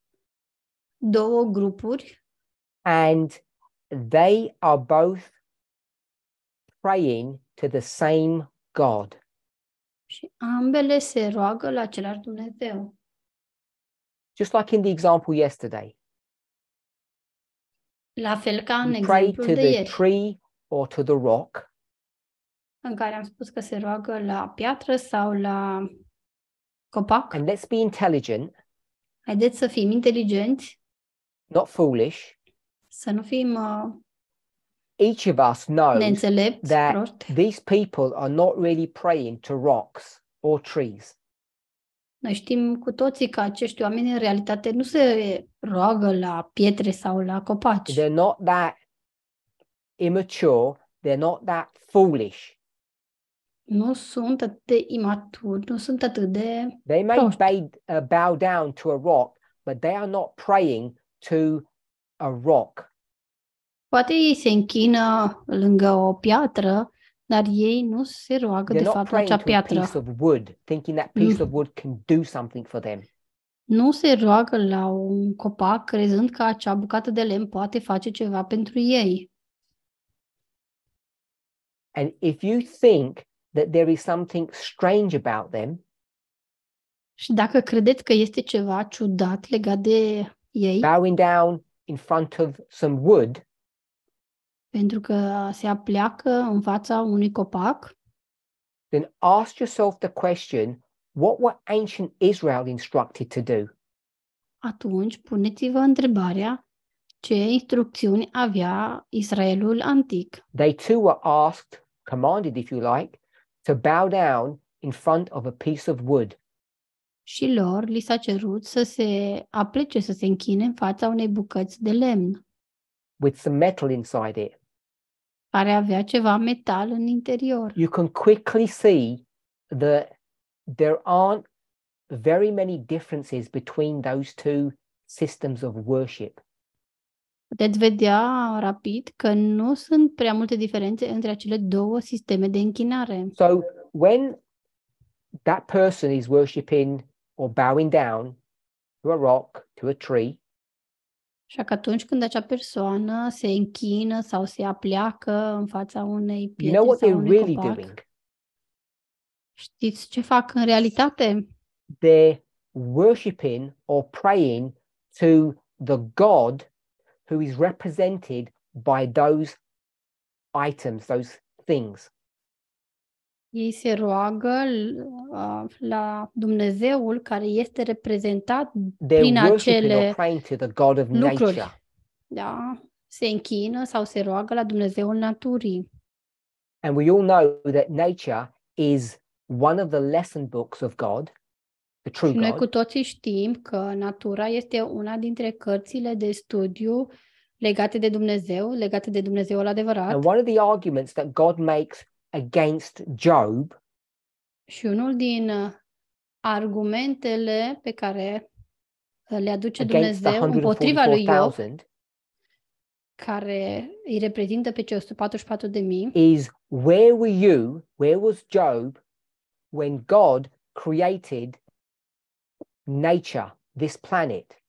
Speaker 3: Două grupuri. And they are both
Speaker 1: praying to the same God. Și
Speaker 3: ambele se roagă la același Dumnezeu.
Speaker 1: Just like in the example yesterday.
Speaker 3: La fel ca în you pray to de the ieri,
Speaker 1: tree or to the rock.
Speaker 3: în care am spus că se roagă la piatră sau la copac. And let's be intelligent, Haideți să fim inteligenți,
Speaker 1: not foolish,
Speaker 3: să nu fim uh,
Speaker 1: each of us knows that proști. these people are not really praying to rocks or trees.
Speaker 3: Noi știm cu toții că acești oameni în realitate nu se roagă la pietre sau la copaci. They're not that
Speaker 1: immature, they're not that foolish.
Speaker 3: Nu sunt atât de imaturi,
Speaker 1: nu sunt atât de They may Bay, uh, bow down to a rock, but they are not praying to a rock
Speaker 3: Poate ei se închină lângă o piatră, dar ei nu se roagă They're de fapt la acea piatră. Piece
Speaker 1: of wood, thinking that piece mm. of wood can do something for them.
Speaker 3: Nu se roagă la un copac crezând că acea bucată de lemn poate face ceva pentru ei.
Speaker 1: And if you think that there is something strange about them,
Speaker 3: și dacă credeți că este ceva ciudat legat de ei, bowing down
Speaker 1: in front of some wood,
Speaker 3: pentru că se apleacă în fața unui copac.
Speaker 1: Then ask yourself the question, what were ancient Israel instructed to do?
Speaker 3: Atunci puneți-vă întrebarea ce instrucțiuni avea Israelul antic.
Speaker 1: They too were asked, commanded if you like, to bow down in front of a piece of wood.
Speaker 3: Și lor li s-a cerut să se aplece, să se închine în fața unei bucăți de lemn.
Speaker 1: With some metal inside it
Speaker 3: care avea ceva metal în interior.
Speaker 1: You can quickly see that there aren't very many differences between those two systems of worship.
Speaker 3: Puteți vedea rapid că nu sunt prea multe diferențe între acele două sisteme de închinare.
Speaker 1: So when that person is worshiping or bowing down to a rock, to a tree,
Speaker 3: Așa că atunci când acea persoană se închină sau se apleacă în fața unei pietre you know what sau unui really copac, doing? știți ce fac în realitate?
Speaker 1: They're worshipping or praying to the God who is represented by those items, those things.
Speaker 3: Ei se roagă la Dumnezeul care este reprezentat They're prin acele lucruri. Da, se închină sau se roagă la Dumnezeul naturii.
Speaker 1: And we all know that nature is one of the lesson books of God, the true Și noi cu
Speaker 3: toții știm că natura este una dintre cărțile de studiu legate de Dumnezeu, legate de Dumnezeul adevărat. And one
Speaker 1: of the arguments that God makes against Job.
Speaker 3: Și unul din uh, argumentele pe care uh, le aduce Dumnezeu împotriva lui Job, care îi reprezintă pe cei 144 de mii,
Speaker 1: is where were you, where was Job when God created nature, this planet?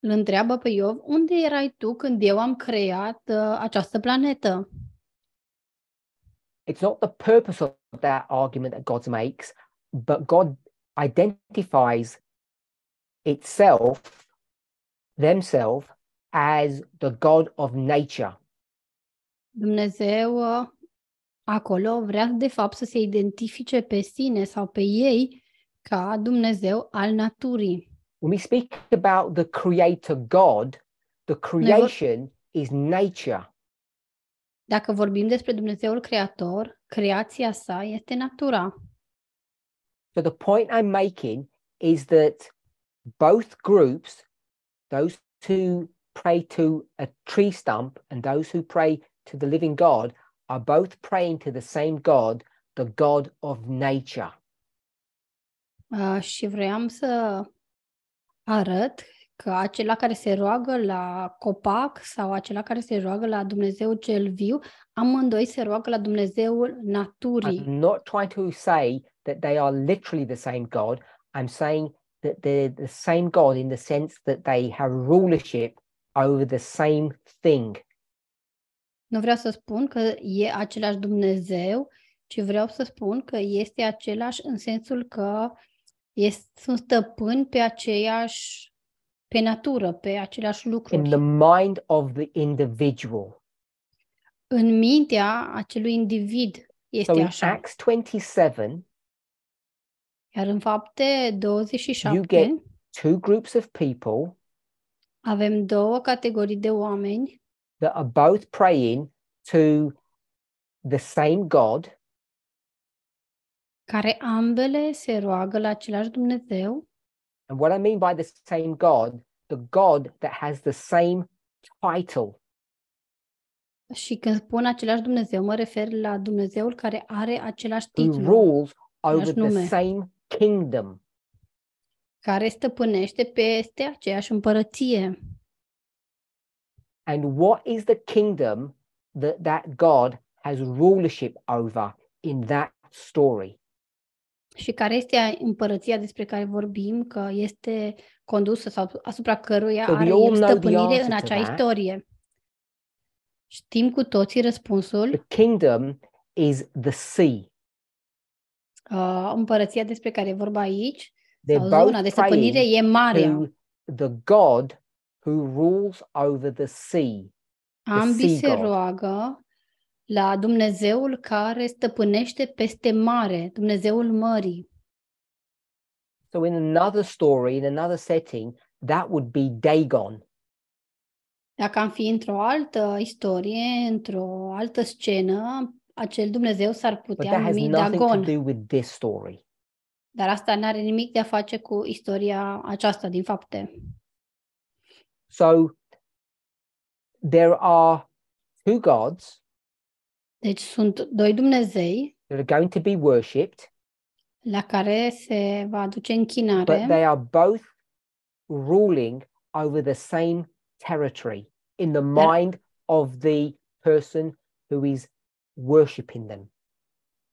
Speaker 3: Îl întreabă pe Iov, unde erai tu când eu am creat uh, această planetă?
Speaker 1: It's not the purpose of that argument that God makes, but God identifies itself, themselves, as the God of nature.
Speaker 3: Dumnezeu uh, acolo vrea de fapt să se identifice pe sine sau pe ei ca Dumnezeu al naturii. When we speak about the creator
Speaker 1: God, the creation is nature.
Speaker 3: Dacă vorbim despre Dumnezeul Creator, creația sa este natura.
Speaker 1: So the point I'm making is that both groups, those who pray to a tree stump and those who pray to the living God, are both praying to the same God, the God of nature.
Speaker 3: Uh, și vreau să arăt că acela care se roagă la copac sau acela care se roagă la Dumnezeu cel viu, amândoi se roagă la Dumnezeul naturii. I'm
Speaker 1: not trying to say that they are literally the same God. I'm saying that they're the same God in the sense that they have rulership over the same thing.
Speaker 3: Nu vreau să spun că e același Dumnezeu, ci vreau să spun că este același în sensul că este, sunt stăpâni pe aceeași pe natură, pe aceleași lucruri. in the
Speaker 1: mind of the individual.
Speaker 3: în mintea acelui individ So este in așa. Acts 27, Iar în fapte 27
Speaker 1: two groups of people
Speaker 3: avem două categorii de oameni
Speaker 1: that are both praying to the same God
Speaker 3: care ambele se roagă la același Dumnezeu
Speaker 1: And what I mean by the same God, the God that has the same title.
Speaker 3: Și când spun același Dumnezeu, mă refer la Dumnezeul care are același titlu. Who
Speaker 1: rules over nume, the same kingdom.
Speaker 3: Care stăpânește peste aceeași împărăție.
Speaker 1: And what is the kingdom that that God has rulership over in that story?
Speaker 3: și care este împărăția despre care vorbim, că este condusă sau asupra căruia are el stăpânire în acea istorie? Știm cu toții răspunsul.
Speaker 1: The kingdom is the sea.
Speaker 3: Uh, împărăția despre care e vorba aici, They're sau zona de stăpânire, e mare.
Speaker 1: The God who rules over the sea. The sea se God.
Speaker 3: roagă la Dumnezeul care stăpânește peste mare, Dumnezeul mării.
Speaker 1: So in another story, in another setting, that would be Dagon.
Speaker 3: Dacă am fi într-o altă istorie, într-o altă scenă, acel Dumnezeu s-ar putea numi Dagon. To
Speaker 1: do with this story.
Speaker 3: Dar asta nu are nimic de a face cu istoria aceasta din fapte.
Speaker 1: So there are two gods
Speaker 3: deci sunt doi Dumnezei
Speaker 1: that are going to be worshipped,
Speaker 3: la care se va aduce închinare, but they are
Speaker 1: both ruling over the same territory in the mind of the person who is worshipping them.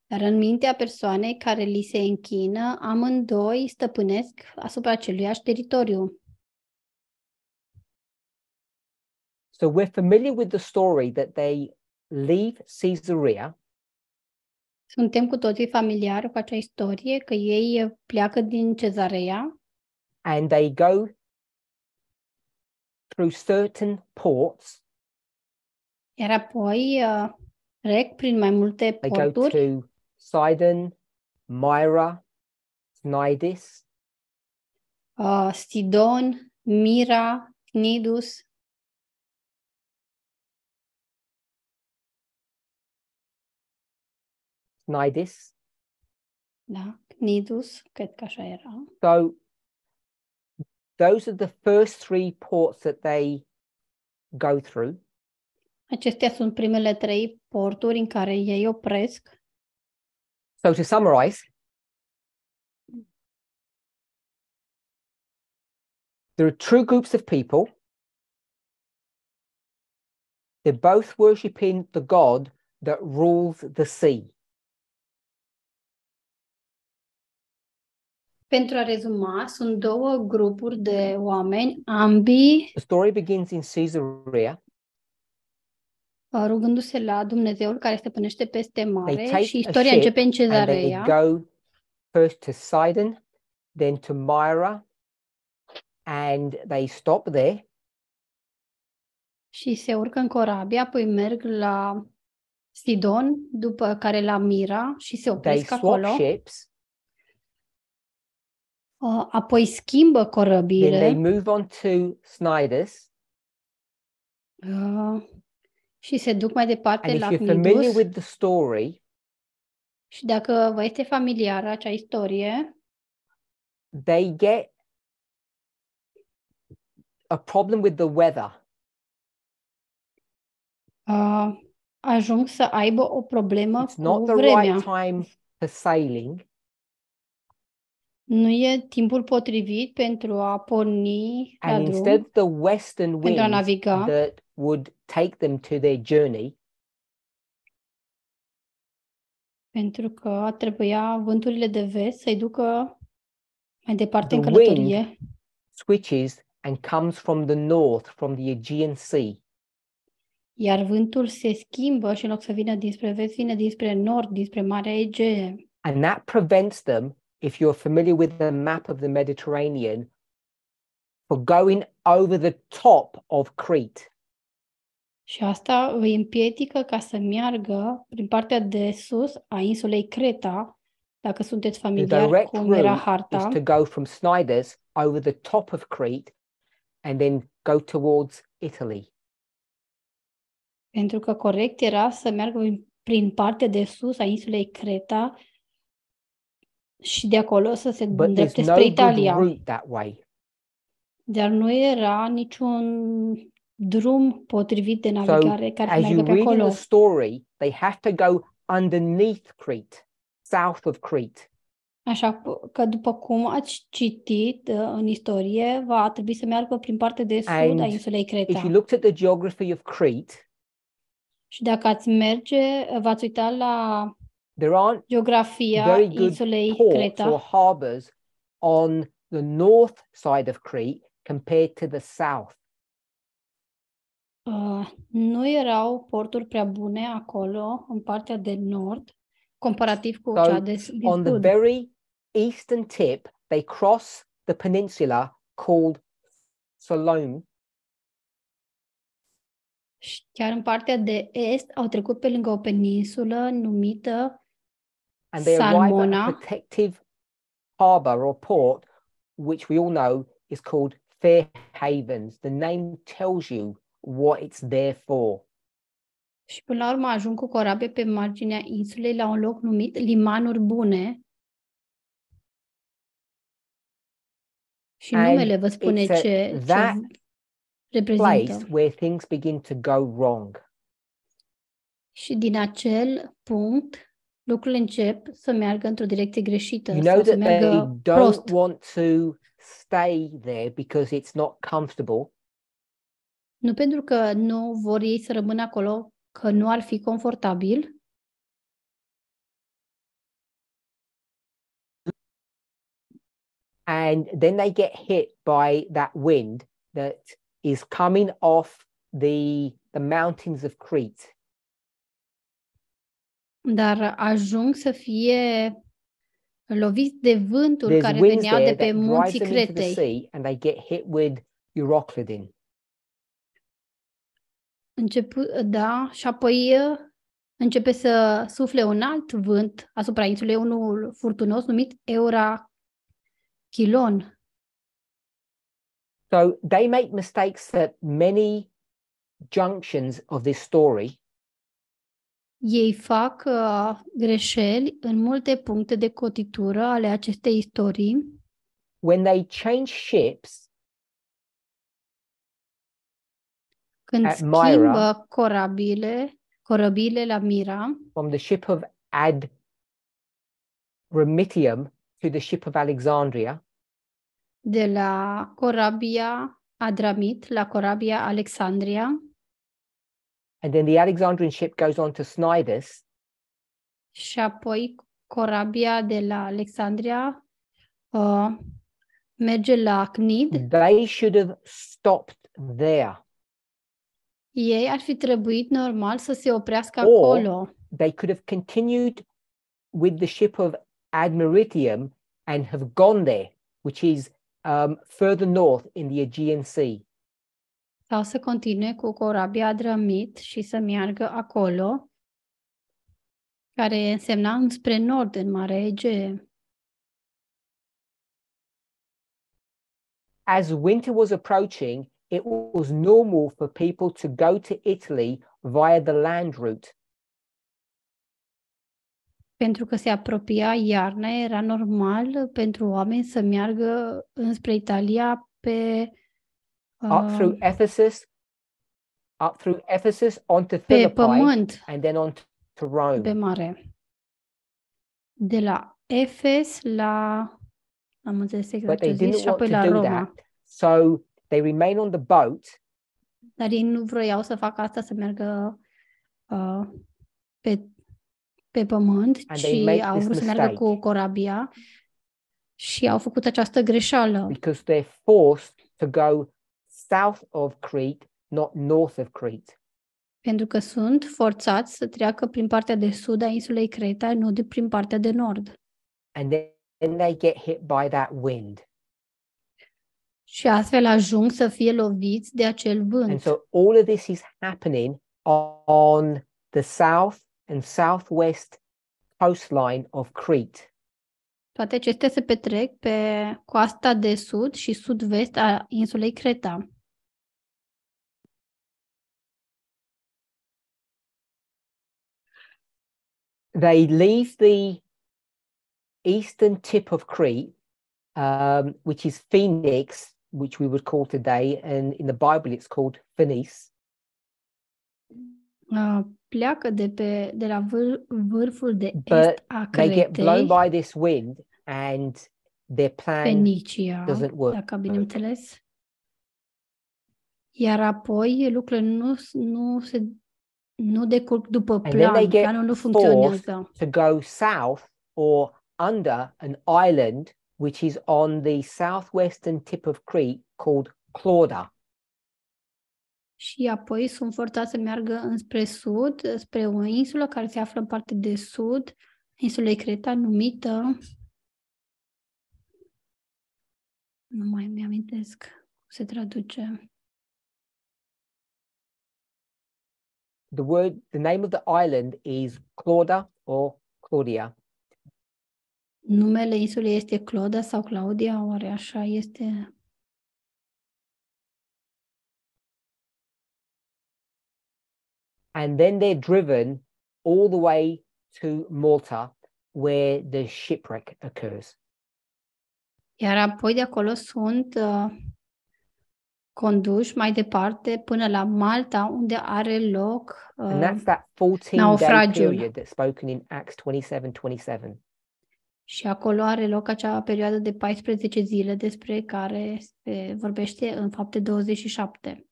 Speaker 3: dar în mintea persoanei care li se închină, amândoi stăpânesc asupra aceluiași teritoriu.
Speaker 1: So we're familiar with the story that they leave Caesarea.
Speaker 3: Suntem cu toții familiari cu acea istorie că ei pleacă din Cezarea.
Speaker 1: And they go through certain ports.
Speaker 3: Iar apoi uh, rec prin mai multe they porturi.
Speaker 1: They go to Sidon, Myra,
Speaker 4: Snidus.
Speaker 3: Uh, Sidon, Mira,
Speaker 4: Cnidus, Nidus. Da, Nidus,
Speaker 3: cred că așa era.
Speaker 1: So those are the first three ports that they go through.
Speaker 3: Acestea sunt primele trei porturi în care ei opresc.
Speaker 4: So to summarize, there are two groups of people. They're both worshipping the God that rules the sea.
Speaker 3: Pentru a rezuma, sunt două grupuri de oameni, ambii
Speaker 1: The story begins in Caesarea.
Speaker 3: Uh, rugându-se la Dumnezeul care stăpânește peste mare și istoria începe în and they
Speaker 1: go first to Sidon, then to Myra, and they stop there.
Speaker 3: și se urcă în corabia, apoi merg la Sidon, după care la Mira și se They opresc swap acolo. ships Uh, apoi schimbă corăbile. Then
Speaker 1: they move on to Snyder's.
Speaker 3: Uh, ah. și se duc mai departe And la if you're familiar with
Speaker 1: the story,
Speaker 3: și dacă vă este familiară acea istorie,
Speaker 4: they get a problem with the weather. Uh, ajung să
Speaker 3: aibă o problemă It's cu not the vremea. right
Speaker 1: time for sailing.
Speaker 3: Nu e timpul potrivit pentru a porni la And drum, instead,
Speaker 1: the western wind a naviga. that would take them to their journey
Speaker 3: pentru că trebuia vânturile de vest să-i ducă mai departe în the wind
Speaker 1: switches and comes from the north, from the Aegean Sea.
Speaker 3: Iar vântul se schimbă și în loc să vină dinspre vest, vine dinspre nord, dinspre Marea Egee.
Speaker 1: And that prevents them if you're familiar with the map of the Mediterranean, for going over the top of Crete.
Speaker 3: Și asta îi împiedică ca să meargă prin partea de sus a insulei Creta, dacă sunteți familiar cu era
Speaker 1: harta. Is to go from Snyders over the top of Crete and then go towards Italy.
Speaker 3: Pentru că corect era să meargă prin partea de sus a insulei Creta și de acolo să se But îndrepte spre no Italia.
Speaker 1: that way.
Speaker 3: Dar nu era niciun drum potrivit de navigare so, care să meargă pe acolo. the
Speaker 1: story, they have to go underneath Crete, south of Crete.
Speaker 3: Așa că după cum ați citit uh, în istorie, va trebui să meargă prin partea de sud And a insulei Creta. If you
Speaker 1: looked at the geography of Crete,
Speaker 3: și dacă ați merge, v-ați uitat la There aren't Geografia very good insulei ports Creta. or
Speaker 1: harbors on the north side of Crete compared to the south.
Speaker 3: Uh, nu erau porturi prea bune acolo, în partea de nord, comparativ cu so, cea de sud. On the very
Speaker 1: eastern tip, they cross the peninsula called Salome.
Speaker 2: Și chiar în partea de est au trecut pe lângă o
Speaker 3: peninsulă numită
Speaker 1: and they Salmona. arrive at a protective harbour or port, which we all know is called Fair Havens. The name tells you what it's there for.
Speaker 3: Și până la urmă ajung cu corabe pe marginea insulei la un loc numit Limanuri Bune.
Speaker 2: Și and numele vă spune a, ce, that ce
Speaker 3: reprezintă. place
Speaker 1: where things begin to go wrong.
Speaker 3: Și din acel punct lucrurile încep să meargă într-o direcție greșită. You know să that they don't prost.
Speaker 1: want to stay there because it's not comfortable.
Speaker 3: Nu pentru că nu vor ei să rămână acolo, că nu ar fi confortabil.
Speaker 4: And then they get hit by that wind that
Speaker 1: is coming off the the mountains of Crete
Speaker 3: dar ajung să fie loviți de vânturi There's care venea veneau de pe munții Cretei.
Speaker 1: And they get hit with
Speaker 3: Început, da, și apoi uh, începe să sufle un alt vânt asupra insulei, unul furtunos numit Eurachilon.
Speaker 1: So they make mistakes at many junctions of this story.
Speaker 3: Ei fac uh, greșeli în multe puncte de cotitură ale acestei istorii. When
Speaker 1: they change ships, când at schimbă Myra,
Speaker 3: corabile, corabile la Mira,
Speaker 1: from the ship of Ad Remitium to the ship of Alexandria,
Speaker 3: de la corabia Adramit la corabia Alexandria,
Speaker 1: And then the Alexandrian ship goes on to Snidus.
Speaker 3: Și apoi corabia de la Alexandria uh, merge la Cnid.
Speaker 1: They should have stopped there.
Speaker 3: Ei ar fi trebuit normal să se oprească Or acolo.
Speaker 1: They could have continued with the ship of Admiritium and have gone there, which is um, further north in the Aegean Sea.
Speaker 3: sau să continue cu corabia drămit și să meargă acolo, care însemna înspre nord, în Marea Egee.
Speaker 4: As winter was approaching, it
Speaker 1: was normal for people to go to Italy via the land route.
Speaker 3: Pentru că se apropia iarna, era normal pentru oameni să meargă înspre Italia pe uh, up through um,
Speaker 1: Ephesus, up through Ephesus onto Philippi, pe pământ, and then on to Rome. Pe mare.
Speaker 3: De la Efes la am înțeles exact But ce they și apoi la Roma. That.
Speaker 1: So they remain on the boat.
Speaker 3: Dar ei nu vroiau să facă asta, să meargă uh, pe, pe pământ, and ci au vrut să meargă cu corabia și au făcut această greșeală.
Speaker 1: Because they're forced to go south of Crete, not north of Crete.
Speaker 3: Pentru că sunt forțați să treacă prin partea de sud a insulei Creta, nu de prin partea de nord.
Speaker 1: And then and they get hit by that wind.
Speaker 3: Și astfel ajung să fie loviți de acel vânt. And so
Speaker 1: all of this is happening on the south and southwest coastline of Crete.
Speaker 3: Toate acestea se petrec pe coasta de sud și sud-vest a insulei Creta.
Speaker 4: they leave the eastern tip of Crete,
Speaker 1: um, which is Phoenix, which we would call today, and in the Bible it's called Phoenice.
Speaker 3: Uh, de, pe, de la vâr, vârful de but they get blown by
Speaker 1: this wind and their plan Fenicia, doesn't work. Dacă
Speaker 3: bine înțeles. Iar apoi lucrurile nu, nu se Nu decurg după and plan. Then they Planul nu funcționează.
Speaker 1: To go south or under an island which is on the southwestern tip of Crete called Clauda.
Speaker 3: Și apoi sunt forțați să meargă înspre sud, spre o insulă care se află în partea de sud, insulei Creta, numită... Nu mai mi-amintesc cum se traduce.
Speaker 4: the word, the name of the island
Speaker 1: is Clauda or Claudia.
Speaker 2: Numele insulei este Clauda
Speaker 4: sau Claudia, oare așa este? And then they're driven all
Speaker 1: the way to Malta, where the shipwreck occurs.
Speaker 3: Iar apoi de acolo sunt uh, conduși mai departe până la Malta, unde are loc uh, And that's uh, that 14-day period
Speaker 1: that's spoken in Acts 27-27.
Speaker 3: Și acolo are loc acea perioadă de 14 zile despre care se vorbește în fapte 27.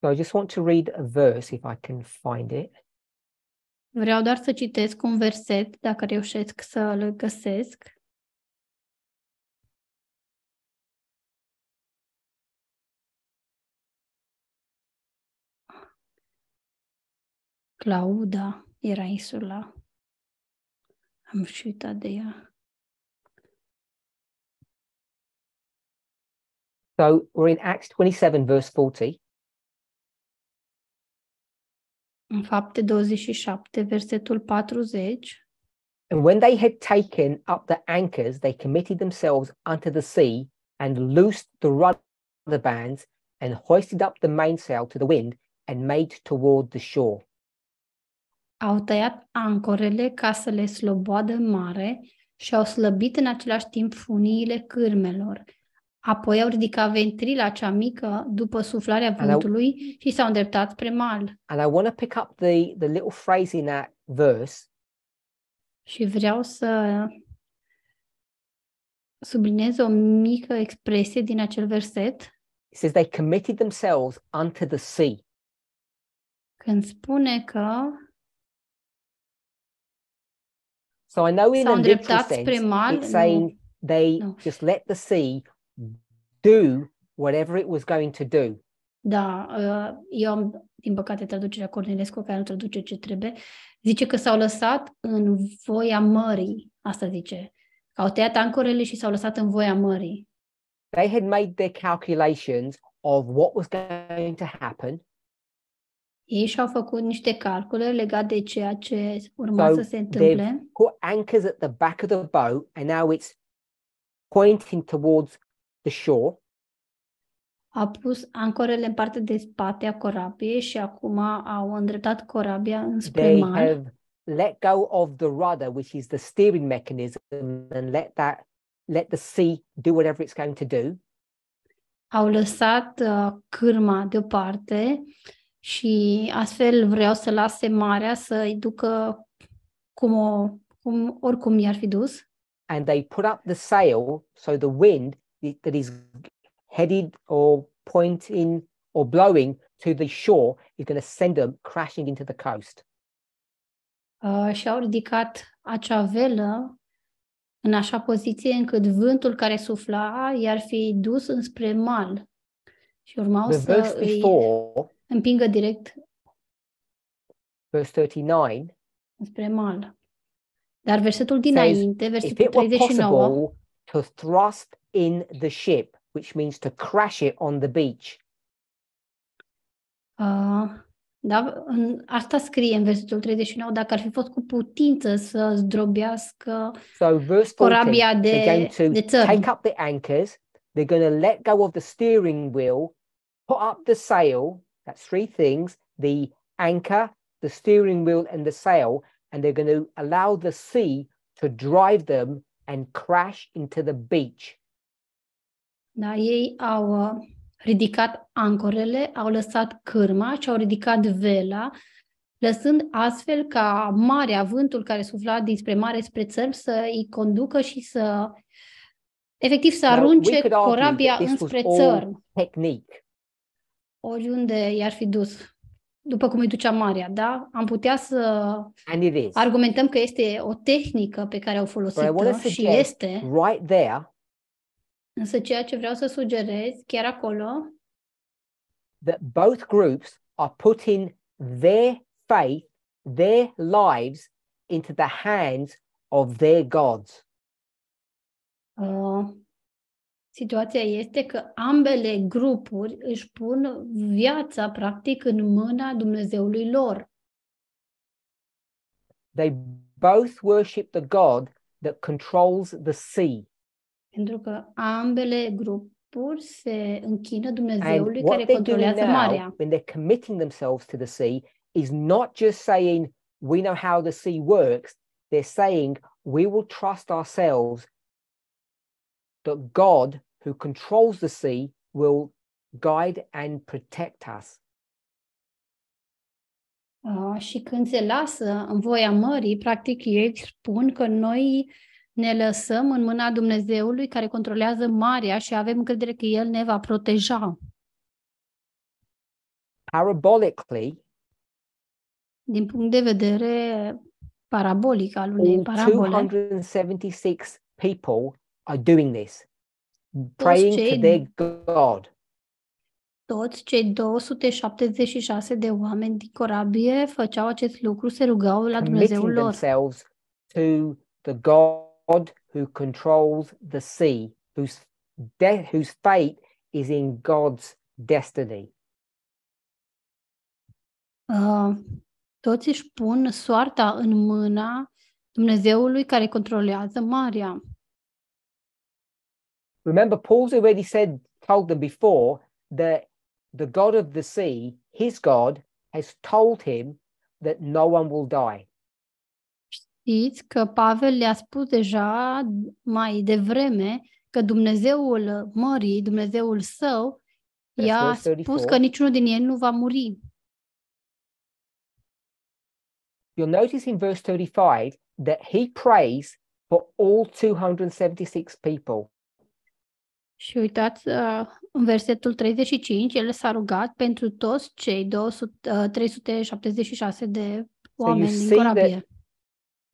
Speaker 4: So I just want to read a verse if I can find it.
Speaker 2: Vreau doar să citesc un verset, dacă reușesc să îl
Speaker 4: găsesc. Clauda era insula. Am și uitat de ea. So we're in Acts 27, verse 40.
Speaker 3: În fapte 27, versetul 40.
Speaker 1: And when they had taken up the anchors, they committed themselves unto the sea and loosed the rudder bands and hoisted up the mainsail to the wind and made toward the shore.
Speaker 3: Au tăiat ancorele ca să le sloboadă mare și au slăbit în același timp funiile cârmelor Apoi au ridicat ventrila cea mică după suflarea vântului și s-au îndreptat spre mal. And I want to pick up the, the little phrase in that verse. Și vreau să subliniez o mică expresie din acel verset.
Speaker 1: It says they committed themselves unto the sea.
Speaker 3: Când spune că
Speaker 1: So I know in a literal sense, mal, it's saying they no. just let the sea do whatever it was going to do.
Speaker 3: Da, uh, eu am, din păcate, traducerea Cornelescu, care nu traduce ce trebuie, zice că s-au lăsat în voia mării, asta zice, au tăiat ancorele și s-au lăsat în voia mării. They had made their
Speaker 1: calculations of what was going to happen.
Speaker 3: Ei și-au făcut niște calcule legate de ceea ce urma so să se întâmple.
Speaker 1: Put anchors at the back of the boat and now it's pointing towards the shore.
Speaker 3: A pus ancorele în partea de spate a corabiei și acum au îndreptat corabia înspre They mare. have
Speaker 1: let go of the rudder, which is the steering mechanism, and let that let the sea do whatever it's going to do.
Speaker 3: Au lăsat uh, cârma deoparte și astfel vreau să lase marea să-i ducă cum, o, cum oricum i-ar fi dus.
Speaker 1: And they put up the sail so the wind that is headed or pointing or blowing to the shore is going to send them crashing into the coast.
Speaker 3: Uh, și-au ridicat acea velă în așa poziție încât vântul care sufla i-ar fi dus înspre mal și urmau the să îi before, împingă direct
Speaker 1: verse 39
Speaker 3: înspre mal. Dar versetul dinainte, versetul 39,
Speaker 1: to thrust in the ship, which means to crash it on the beach.
Speaker 3: Uh, da, în, asta scrie în versetul 39, dacă ar fi fost cu putință să zdrobească
Speaker 1: so, verse 14, corabia de, they're going to de țări. Take up the anchors, they're going to let go of the steering wheel, put up the sail, that's three things, the anchor, the steering wheel and the sail, and they're going to allow the sea to drive them and crash into the beach.
Speaker 3: Da? Ei au uh, ridicat ancorele, au lăsat cârma și au ridicat vela, lăsând astfel ca marea, vântul care sufla dinspre mare spre țărm să îi conducă și să efectiv să arunce Now, corabia înspre țărm.
Speaker 1: Technique.
Speaker 3: Oriunde i-ar fi dus, după cum îi ducea marea, da? Am putea să argumentăm că este o tehnică pe care au folosit-o și este
Speaker 1: right there
Speaker 3: Însă ceea ce vreau să sugerez chiar acolo
Speaker 1: that both groups are putting their faith, their lives into the hands of their
Speaker 3: gods. Uh, situația este că ambele grupuri își pun viața practic în mâna Dumnezeului lor.
Speaker 1: They both worship the God that controls the sea.
Speaker 3: Pentru că ambele grupuri se închină Dumnezeului and care controlează marea.
Speaker 1: When they're committing themselves to the sea is not just saying we know how the sea works, they're saying we will trust ourselves that God who controls the sea will guide and protect us.
Speaker 3: Uh, și când se lasă în voia mării, practic ei spun că noi ne lăsăm în mâna Dumnezeului care controlează marea și avem încredere că El ne va proteja.
Speaker 1: Parabolically,
Speaker 3: din punct de vedere parabolic al unei parabole, 276
Speaker 1: people are doing this,
Speaker 3: praying cei, to their God. Toți cei 276 de oameni din corabie făceau acest lucru, se rugau la Dumnezeul lor.
Speaker 1: to the God God who controls the sea, whose, death, whose fate is in God's destiny.
Speaker 3: Ah, toți își pun soarta în mâna Dumnezeului care controlează marea.
Speaker 1: Remember, Paul's already said, told them before that the God of the sea, his God, has told him that no one will die.
Speaker 3: știți că Pavel le-a spus deja mai devreme că Dumnezeul mării, Dumnezeul său, i-a spus că niciunul din ei nu va muri.
Speaker 1: You'll notice in verse 35 that he prays for all 276 people.
Speaker 3: Și uitați, uh, în versetul 35, el s-a rugat pentru toți cei 200, 376 uh, de oameni so din corabie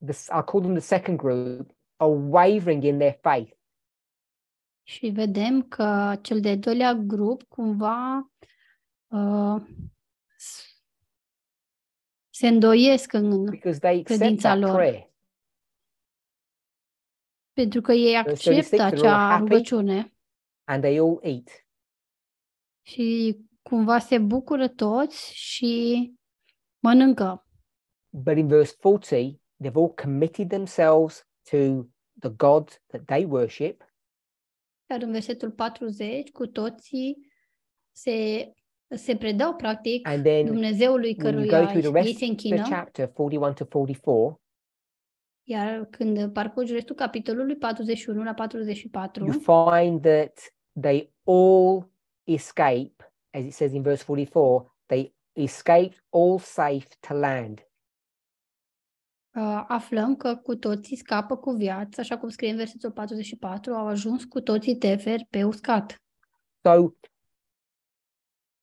Speaker 1: this, I'll call them the second group, are wavering in their faith.
Speaker 3: Și vedem că cel de doilea grup cumva uh, se îndoiesc în Because they credința lor. Prayer. Pentru că ei acceptă acea rugăciune.
Speaker 1: And they all eat.
Speaker 3: Și cumva se bucură toți și mănâncă.
Speaker 1: But in verse 40, they've all committed themselves to the gods that they worship.
Speaker 3: Iar în versetul 40, cu toții se, se predau practic and then Dumnezeului căruia ei se închină. The chapter
Speaker 1: 41 to 44,
Speaker 3: iar când parcurgi restul capitolului 41 la 44,
Speaker 1: you find that they all escape, as it says in verse 44, they escaped all safe to land.
Speaker 3: Uh, aflăm că cu toții scapă cu viață, așa cum scrie în versetul 44, au ajuns cu toții teferi pe uscat.
Speaker 1: So,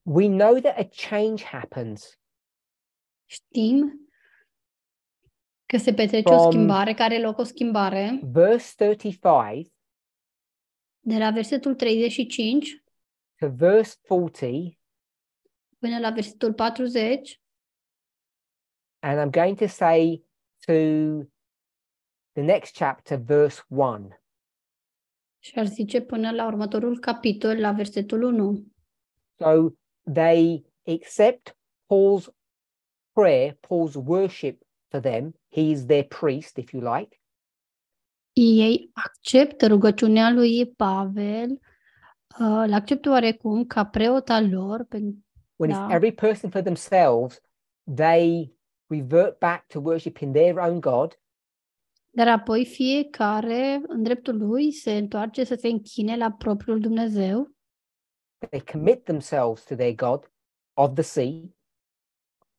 Speaker 1: we know that a change happens.
Speaker 3: Știm că se petrece o schimbare, care loc o schimbare.
Speaker 1: Verse 35
Speaker 3: de la versetul 35
Speaker 1: to verse 40
Speaker 2: până la versetul 40
Speaker 1: and I'm going to say to the next chapter, verse 1.
Speaker 3: Și ar zice până la următorul capitol, la versetul 1.
Speaker 1: So they accept Paul's prayer, Paul's worship for them. He is their priest, if you like.
Speaker 3: Ei acceptă rugăciunea lui Pavel, uh, îl acceptă oarecum ca preot al lor. Pe, when da. it's every
Speaker 1: person for themselves, they revert back to worshiping their own God.
Speaker 3: Dar apoi fiecare, în dreptul lui, se întoarce să se închine la propriul Dumnezeu.
Speaker 1: They commit themselves to their God of the sea.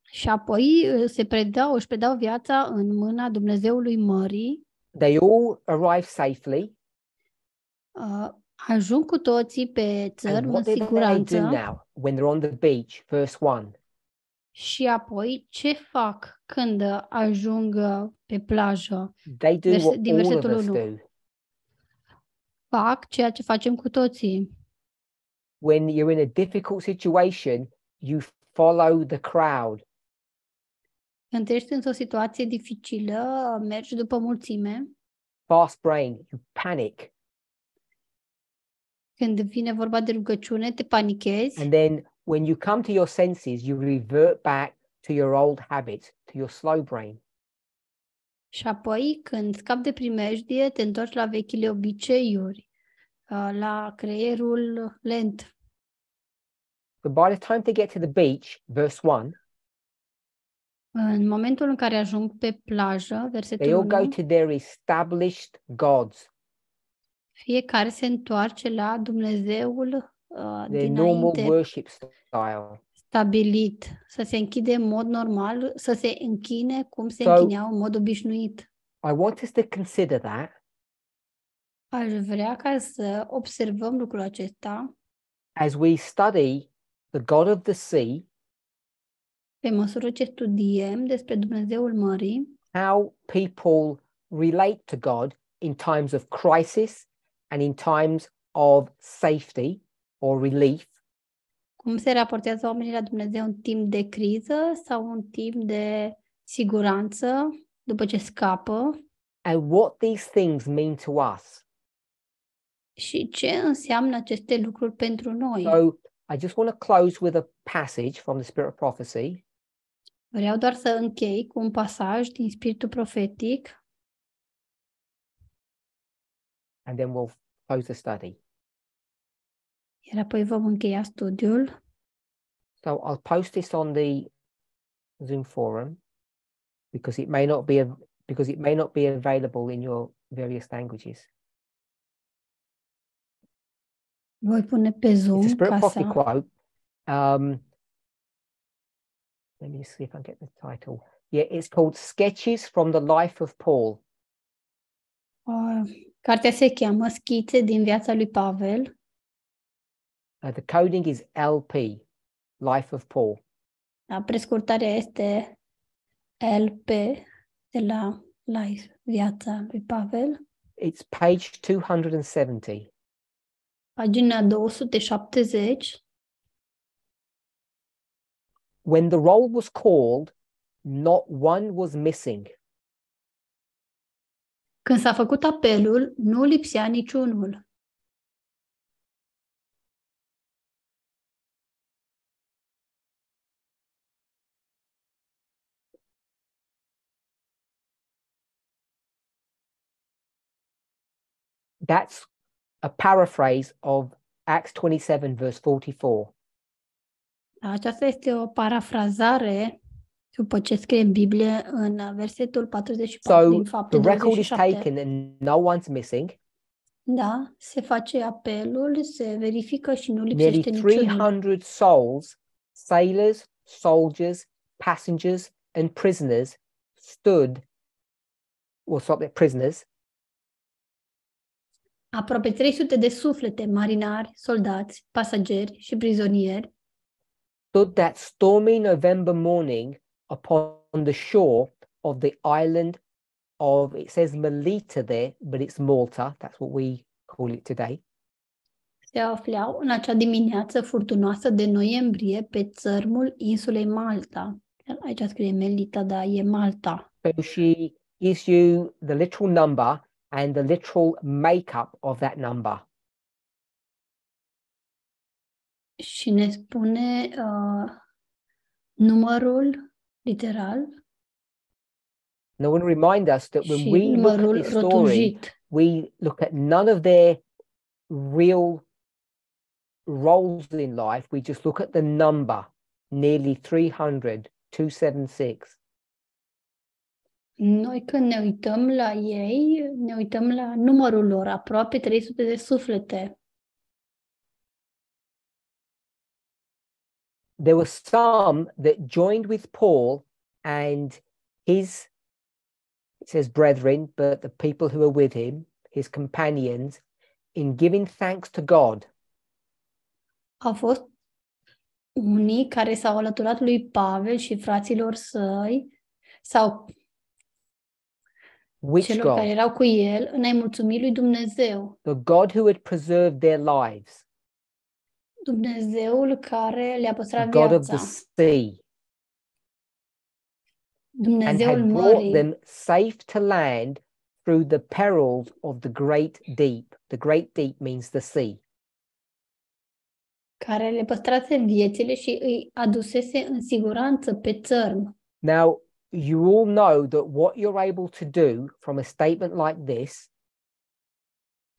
Speaker 3: Și apoi uh, se predau, își predau viața în mâna Dumnezeului mării.
Speaker 1: They all arrive safely.
Speaker 3: Uh, ajung cu toții pe țărm în siguranță. They do now
Speaker 1: when they're on the beach, verse 1
Speaker 3: și apoi ce fac când ajung pe plajă? They do Vers- din versetul 1. Fac ceea ce facem cu toții.
Speaker 1: When you're in a difficult situation, you follow the crowd.
Speaker 3: Când ești într-o situație dificilă, mergi după mulțime.
Speaker 1: Fast brain, you panic.
Speaker 3: Când vine vorba de rugăciune, te panichezi. And
Speaker 1: then When you come to your senses, you revert back to your old habits, to your slow brain.
Speaker 3: Și apoi, când scap de primejdie, te întorci la vechile obiceiuri, uh, la creierul lent.
Speaker 1: But by the time they get to the beach, verse 1,
Speaker 3: în momentul în care ajung pe plajă, versetul they all 1, go to
Speaker 1: their established gods.
Speaker 3: fiecare se întoarce la Dumnezeul Uh, de dinainte
Speaker 1: worship style.
Speaker 3: stabilit, să se închide în mod normal, să se închine cum se so, închineau în mod obișnuit.
Speaker 1: I want us to consider that.
Speaker 3: Aș vrea ca să observăm lucrul acesta.
Speaker 1: As we study the God of the sea,
Speaker 3: pe măsură ce studiem despre Dumnezeul mării,
Speaker 1: how people relate to God in times of crisis and in times of safety or relief.
Speaker 3: Cum se raportează oamenii la Dumnezeu în timp de criză sau în timp de siguranță după ce scapă?
Speaker 1: And what these things mean to us.
Speaker 3: Și ce înseamnă aceste lucruri pentru noi? So,
Speaker 1: I just want to close with a passage from the Spirit of Prophecy.
Speaker 3: Vreau doar să închei cu un pasaj din Spiritul Profetic.
Speaker 1: And then we'll close the study.
Speaker 2: Iar apoi vom
Speaker 3: încheia studiul.
Speaker 1: So I'll post this on the Zoom forum because it may not be a because it may not be available in your various
Speaker 4: languages. Voi pune pe Zoom it's a Spirit Coffee să... quote. Um, let me see if I can get the
Speaker 1: title. Yeah, it's called Sketches from the Life of Paul.
Speaker 3: Uh, cartea se cheamă Schițe din viața lui Pavel.
Speaker 1: Uh, the coding is LP, Life of Paul.
Speaker 3: La ah, prescurtare este LP de la Life, Viața lui Pavel.
Speaker 1: It's page 270.
Speaker 3: Pagina 270.
Speaker 4: When the roll was called, not one was missing.
Speaker 2: Când s-a făcut
Speaker 4: apelul, nu lipsea niciunul. That's a paraphrase of Acts 27, verse
Speaker 1: 44.
Speaker 3: Aceasta este o parafrazare după ce scrie în Biblie în versetul 44 so, din fapte the record is taken
Speaker 1: and no one's missing.
Speaker 3: Da, se face apelul, se verifică și nu lipsește Nearly 300
Speaker 1: niciun. souls, sailors, soldiers, passengers and prisoners stood, well, sorry, prisoners,
Speaker 3: aproape 300 de suflete, marinari, soldați, pasageri și prizonieri,
Speaker 1: stood that stormy November morning upon the shore of the island of, it says Melita there, but it's Malta, that's what we call it today.
Speaker 3: Se aflau în acea dimineață furtunoasă de noiembrie pe țărmul insulei Malta. Aici scrie Melita, dar e Malta.
Speaker 1: So she gives you the literal number and the literal makeup of that number.
Speaker 3: Și ne spune uh, numărul literal.
Speaker 1: And I want to remind us that when we look at this story, rotunjit. we look at none of their real roles in life. We just look at the number, nearly 300, 276.
Speaker 3: Noi când ne uităm la ei, ne uităm la
Speaker 2: numărul lor, aproape 300 de suflete.
Speaker 1: There were some that joined with Paul and his, it says brethren, but the people who were with him, his companions, in giving thanks to God.
Speaker 3: Au fost unii care s-au alăturat lui Pavel și fraților săi, sau
Speaker 1: Which celor God? care erau
Speaker 3: cu el în a-i lui Dumnezeu,
Speaker 1: The God who had preserved their lives,
Speaker 3: Dumnezeul care le-a God of the
Speaker 1: sea,
Speaker 3: and had brought them
Speaker 1: safe to land through the perils of the great deep. The great deep means the sea.
Speaker 3: care le păstrase viețile și îi adusese în siguranță pe țărm.
Speaker 1: Now, you all know that what you're able to do from a statement like this.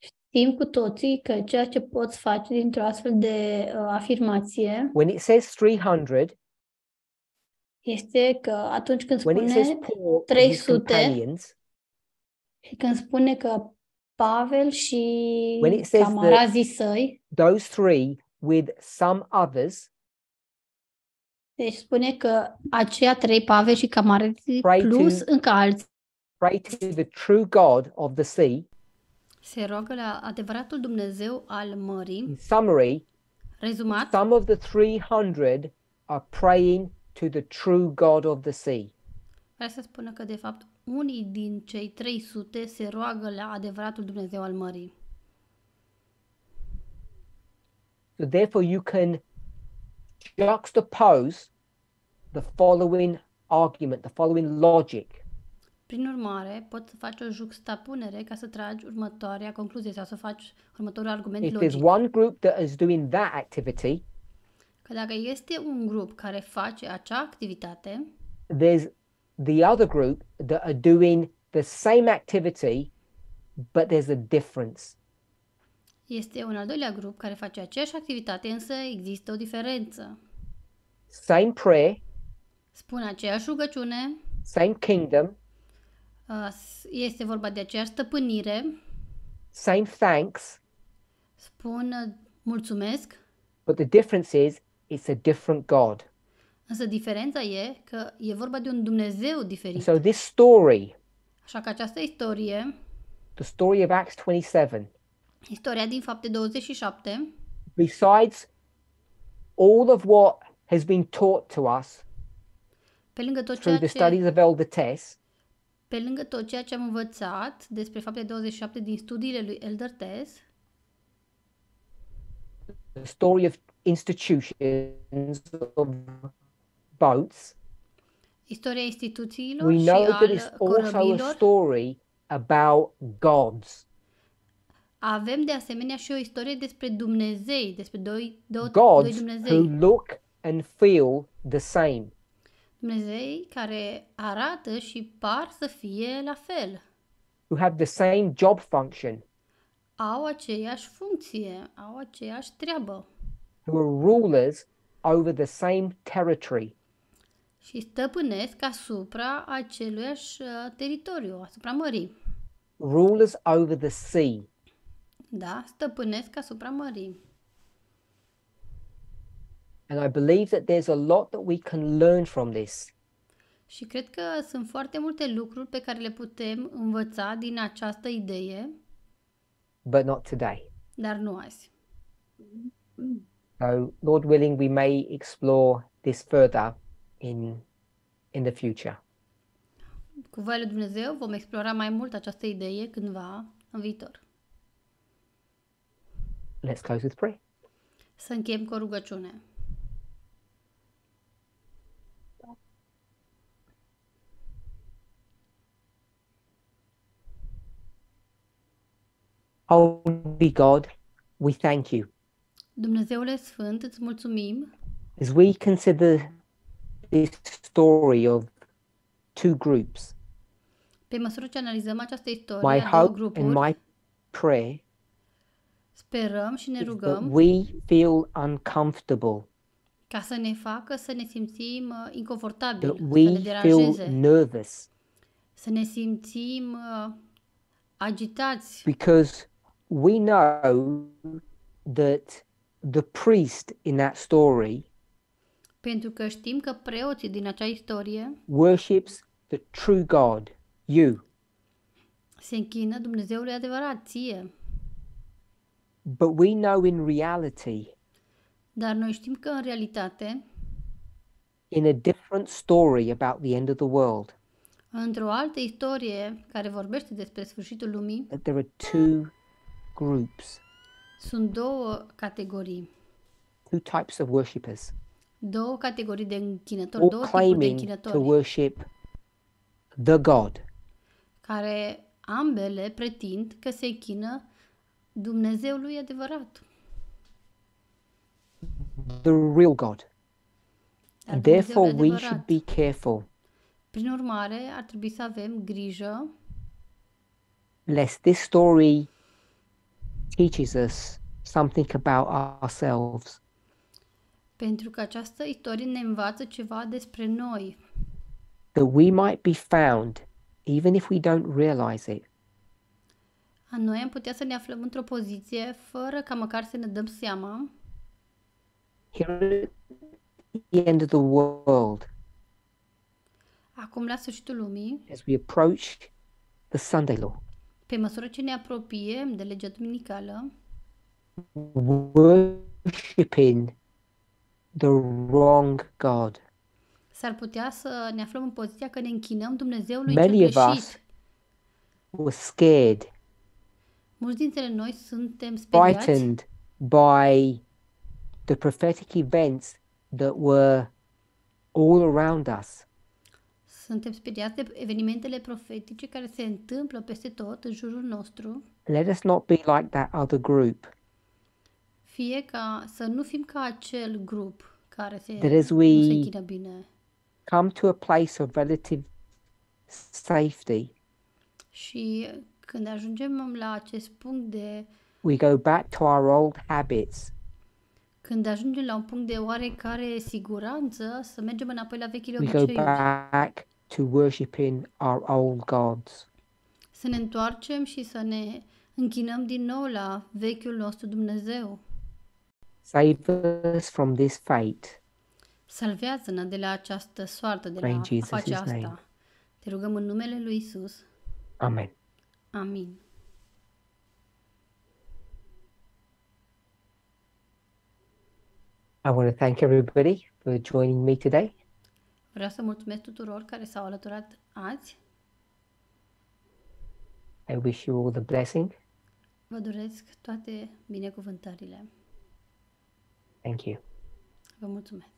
Speaker 3: Știm cu toții că ceea ce poți face dintr-o astfel de uh, afirmație.
Speaker 1: When it says 300,
Speaker 3: este că atunci când spune Paul, 300 și când spune că Pavel și when săi,
Speaker 1: those three with some others
Speaker 3: Deci spune că aceia trei pave și camarete pray plus to, încă alți.
Speaker 1: Pray to the true God of the sea.
Speaker 3: Se roagă la adevăratul Dumnezeu al mării. In
Speaker 1: summary, rezumat, some of the 300 are praying to the true God of the sea.
Speaker 3: Vreau să spună că, de fapt, unii din cei 300 se roagă la adevăratul Dumnezeu al mării.
Speaker 1: So therefore you can juxtapose the following argument, the following logic.
Speaker 3: Prin urmare, poți să faci o juxtapunere ca să tragi următoarea concluzie sau să faci următorul argument If logic. there's
Speaker 1: one group that is doing that activity,
Speaker 3: că dacă este un grup care face acea activitate,
Speaker 1: there's the other group that are doing the same activity, but there's a difference.
Speaker 3: Este un al doilea grup care face aceeași activitate, însă există o diferență.
Speaker 1: Same prayer.
Speaker 3: Spun aceeași rugăciune.
Speaker 1: Same kingdom.
Speaker 3: Uh, este vorba de aceeași stăpânire.
Speaker 1: Same thanks.
Speaker 3: Spun uh, mulțumesc.
Speaker 1: But the difference is it's a different God.
Speaker 3: Însă diferența e că e vorba de un Dumnezeu diferit. So
Speaker 1: this story.
Speaker 3: Așa că această istorie.
Speaker 1: The story of Acts 27.
Speaker 3: Istoria din fapte 27.
Speaker 1: Besides all of what has been taught to us
Speaker 3: pe lângă tot through the ce, studies
Speaker 1: of Elder Tess,
Speaker 3: pe lângă tot ceea ce am învățat despre fapte 27 din studiile lui Elder Tess,
Speaker 1: the story of institutions of boats,
Speaker 3: istoria instituțiilor we know și that it's also a
Speaker 1: story about gods.
Speaker 3: Avem de asemenea și o istorie despre Dumnezei, despre doi, doi, Gods doi Dumnezei. who
Speaker 1: look and feel the same.
Speaker 3: Dumnezei care arată și par să fie la fel.
Speaker 1: Who have the same job function.
Speaker 3: Au aceeași funcție, au aceeași treabă.
Speaker 1: Who are rulers over the same territory.
Speaker 3: Și stăpânesc asupra aceluiași uh, teritoriu, asupra mării.
Speaker 1: Rulers over the sea
Speaker 3: da, stăpânesc asupra mării.
Speaker 1: And I believe that there's a lot that we can learn from this.
Speaker 3: Și cred că sunt foarte multe lucruri pe care le putem învăța din această idee.
Speaker 1: But not today.
Speaker 3: Dar nu azi.
Speaker 1: So, Lord willing, we may explore this further in in the future.
Speaker 3: Cu voia lui Dumnezeu vom explora mai mult această idee cândva în viitor.
Speaker 1: Let's close with prayer. Holy God, we thank you.
Speaker 3: Dumnezeule Sfânt, îți mulțumim.
Speaker 1: As we consider this story of two groups.
Speaker 3: Pe măsură ce analizăm această istorie my a două hope grupuri. And my prayer Sperăm și ne rugăm
Speaker 1: we feel uncomfortable.
Speaker 3: ca să ne facă să ne simțim uh, inconfortabil, să ne deranjeze. Feel
Speaker 1: nervous.
Speaker 3: Să ne simțim uh, agitați.
Speaker 1: Because we know that the priest in that story
Speaker 3: pentru că știm că preoții din acea istorie
Speaker 1: worships the true God, you.
Speaker 3: Se închină Dumnezeului adevărat, ție.
Speaker 1: But we know in reality.
Speaker 3: Dar noi știm că în realitate.
Speaker 1: In a different story about the end of the world.
Speaker 3: Într-o altă istorie care vorbește despre sfârșitul lumii.
Speaker 1: That there are two groups.
Speaker 3: Sunt două categorii.
Speaker 1: Two types of worshippers.
Speaker 3: Două categorii de închinători, două tipuri de închinători. to
Speaker 1: worship the God.
Speaker 3: Care ambele pretind că se închină Dumnezeul lui adevărat.
Speaker 1: The real God.
Speaker 3: And therefore we should
Speaker 1: be careful.
Speaker 3: Prin urmare, ar trebui să avem grijă
Speaker 1: lest this story teaches us something about ourselves.
Speaker 3: Pentru că această istorie ne învață ceva despre noi.
Speaker 1: That we might be found, even if we don't realize it,
Speaker 3: a noi am putea să ne aflăm într-o poziție fără ca măcar să ne dăm seama.
Speaker 1: Here the end of the world.
Speaker 3: Acum la sfârșitul lumii. As
Speaker 1: we approach the Sunday law.
Speaker 3: Pe măsură ce ne apropiem de legea duminicală.
Speaker 1: Worshipping the wrong God.
Speaker 3: S-ar putea să ne aflăm în poziția că ne închinăm Dumnezeului cel greșit. Many of us
Speaker 1: were scared
Speaker 3: Mulți dintre noi suntem speriați.
Speaker 1: by the prophetic events that were all around us.
Speaker 3: Suntem speriați de evenimentele profetice care se întâmplă peste tot în jurul nostru.
Speaker 1: Let us not be like that other group.
Speaker 3: Fie ca să nu fim ca acel grup care se, that as we nu se bine.
Speaker 1: Come to a place of relative safety.
Speaker 3: Și când ajungem la acest punct de
Speaker 1: we go back to our old habits.
Speaker 3: Când ajungem la un punct de oarecare siguranță, să mergem înapoi la vechile obiceiuri. We go
Speaker 1: back to worshiping our old gods.
Speaker 3: Să ne întoarcem și să ne închinăm din nou la vechiul nostru Dumnezeu.
Speaker 1: Save us from this fate.
Speaker 3: Salvează-ne de la această soartă, de la face asta. Te rugăm în numele lui Isus. Amen. Amin.
Speaker 1: I want to thank everybody for joining me today.
Speaker 3: Vreau să mulțumesc tuturor care s-au alăturat azi.
Speaker 1: I wish you all the blessing.
Speaker 3: Vă doresc toate binecuvântările. Thank you. Vă mulțumesc.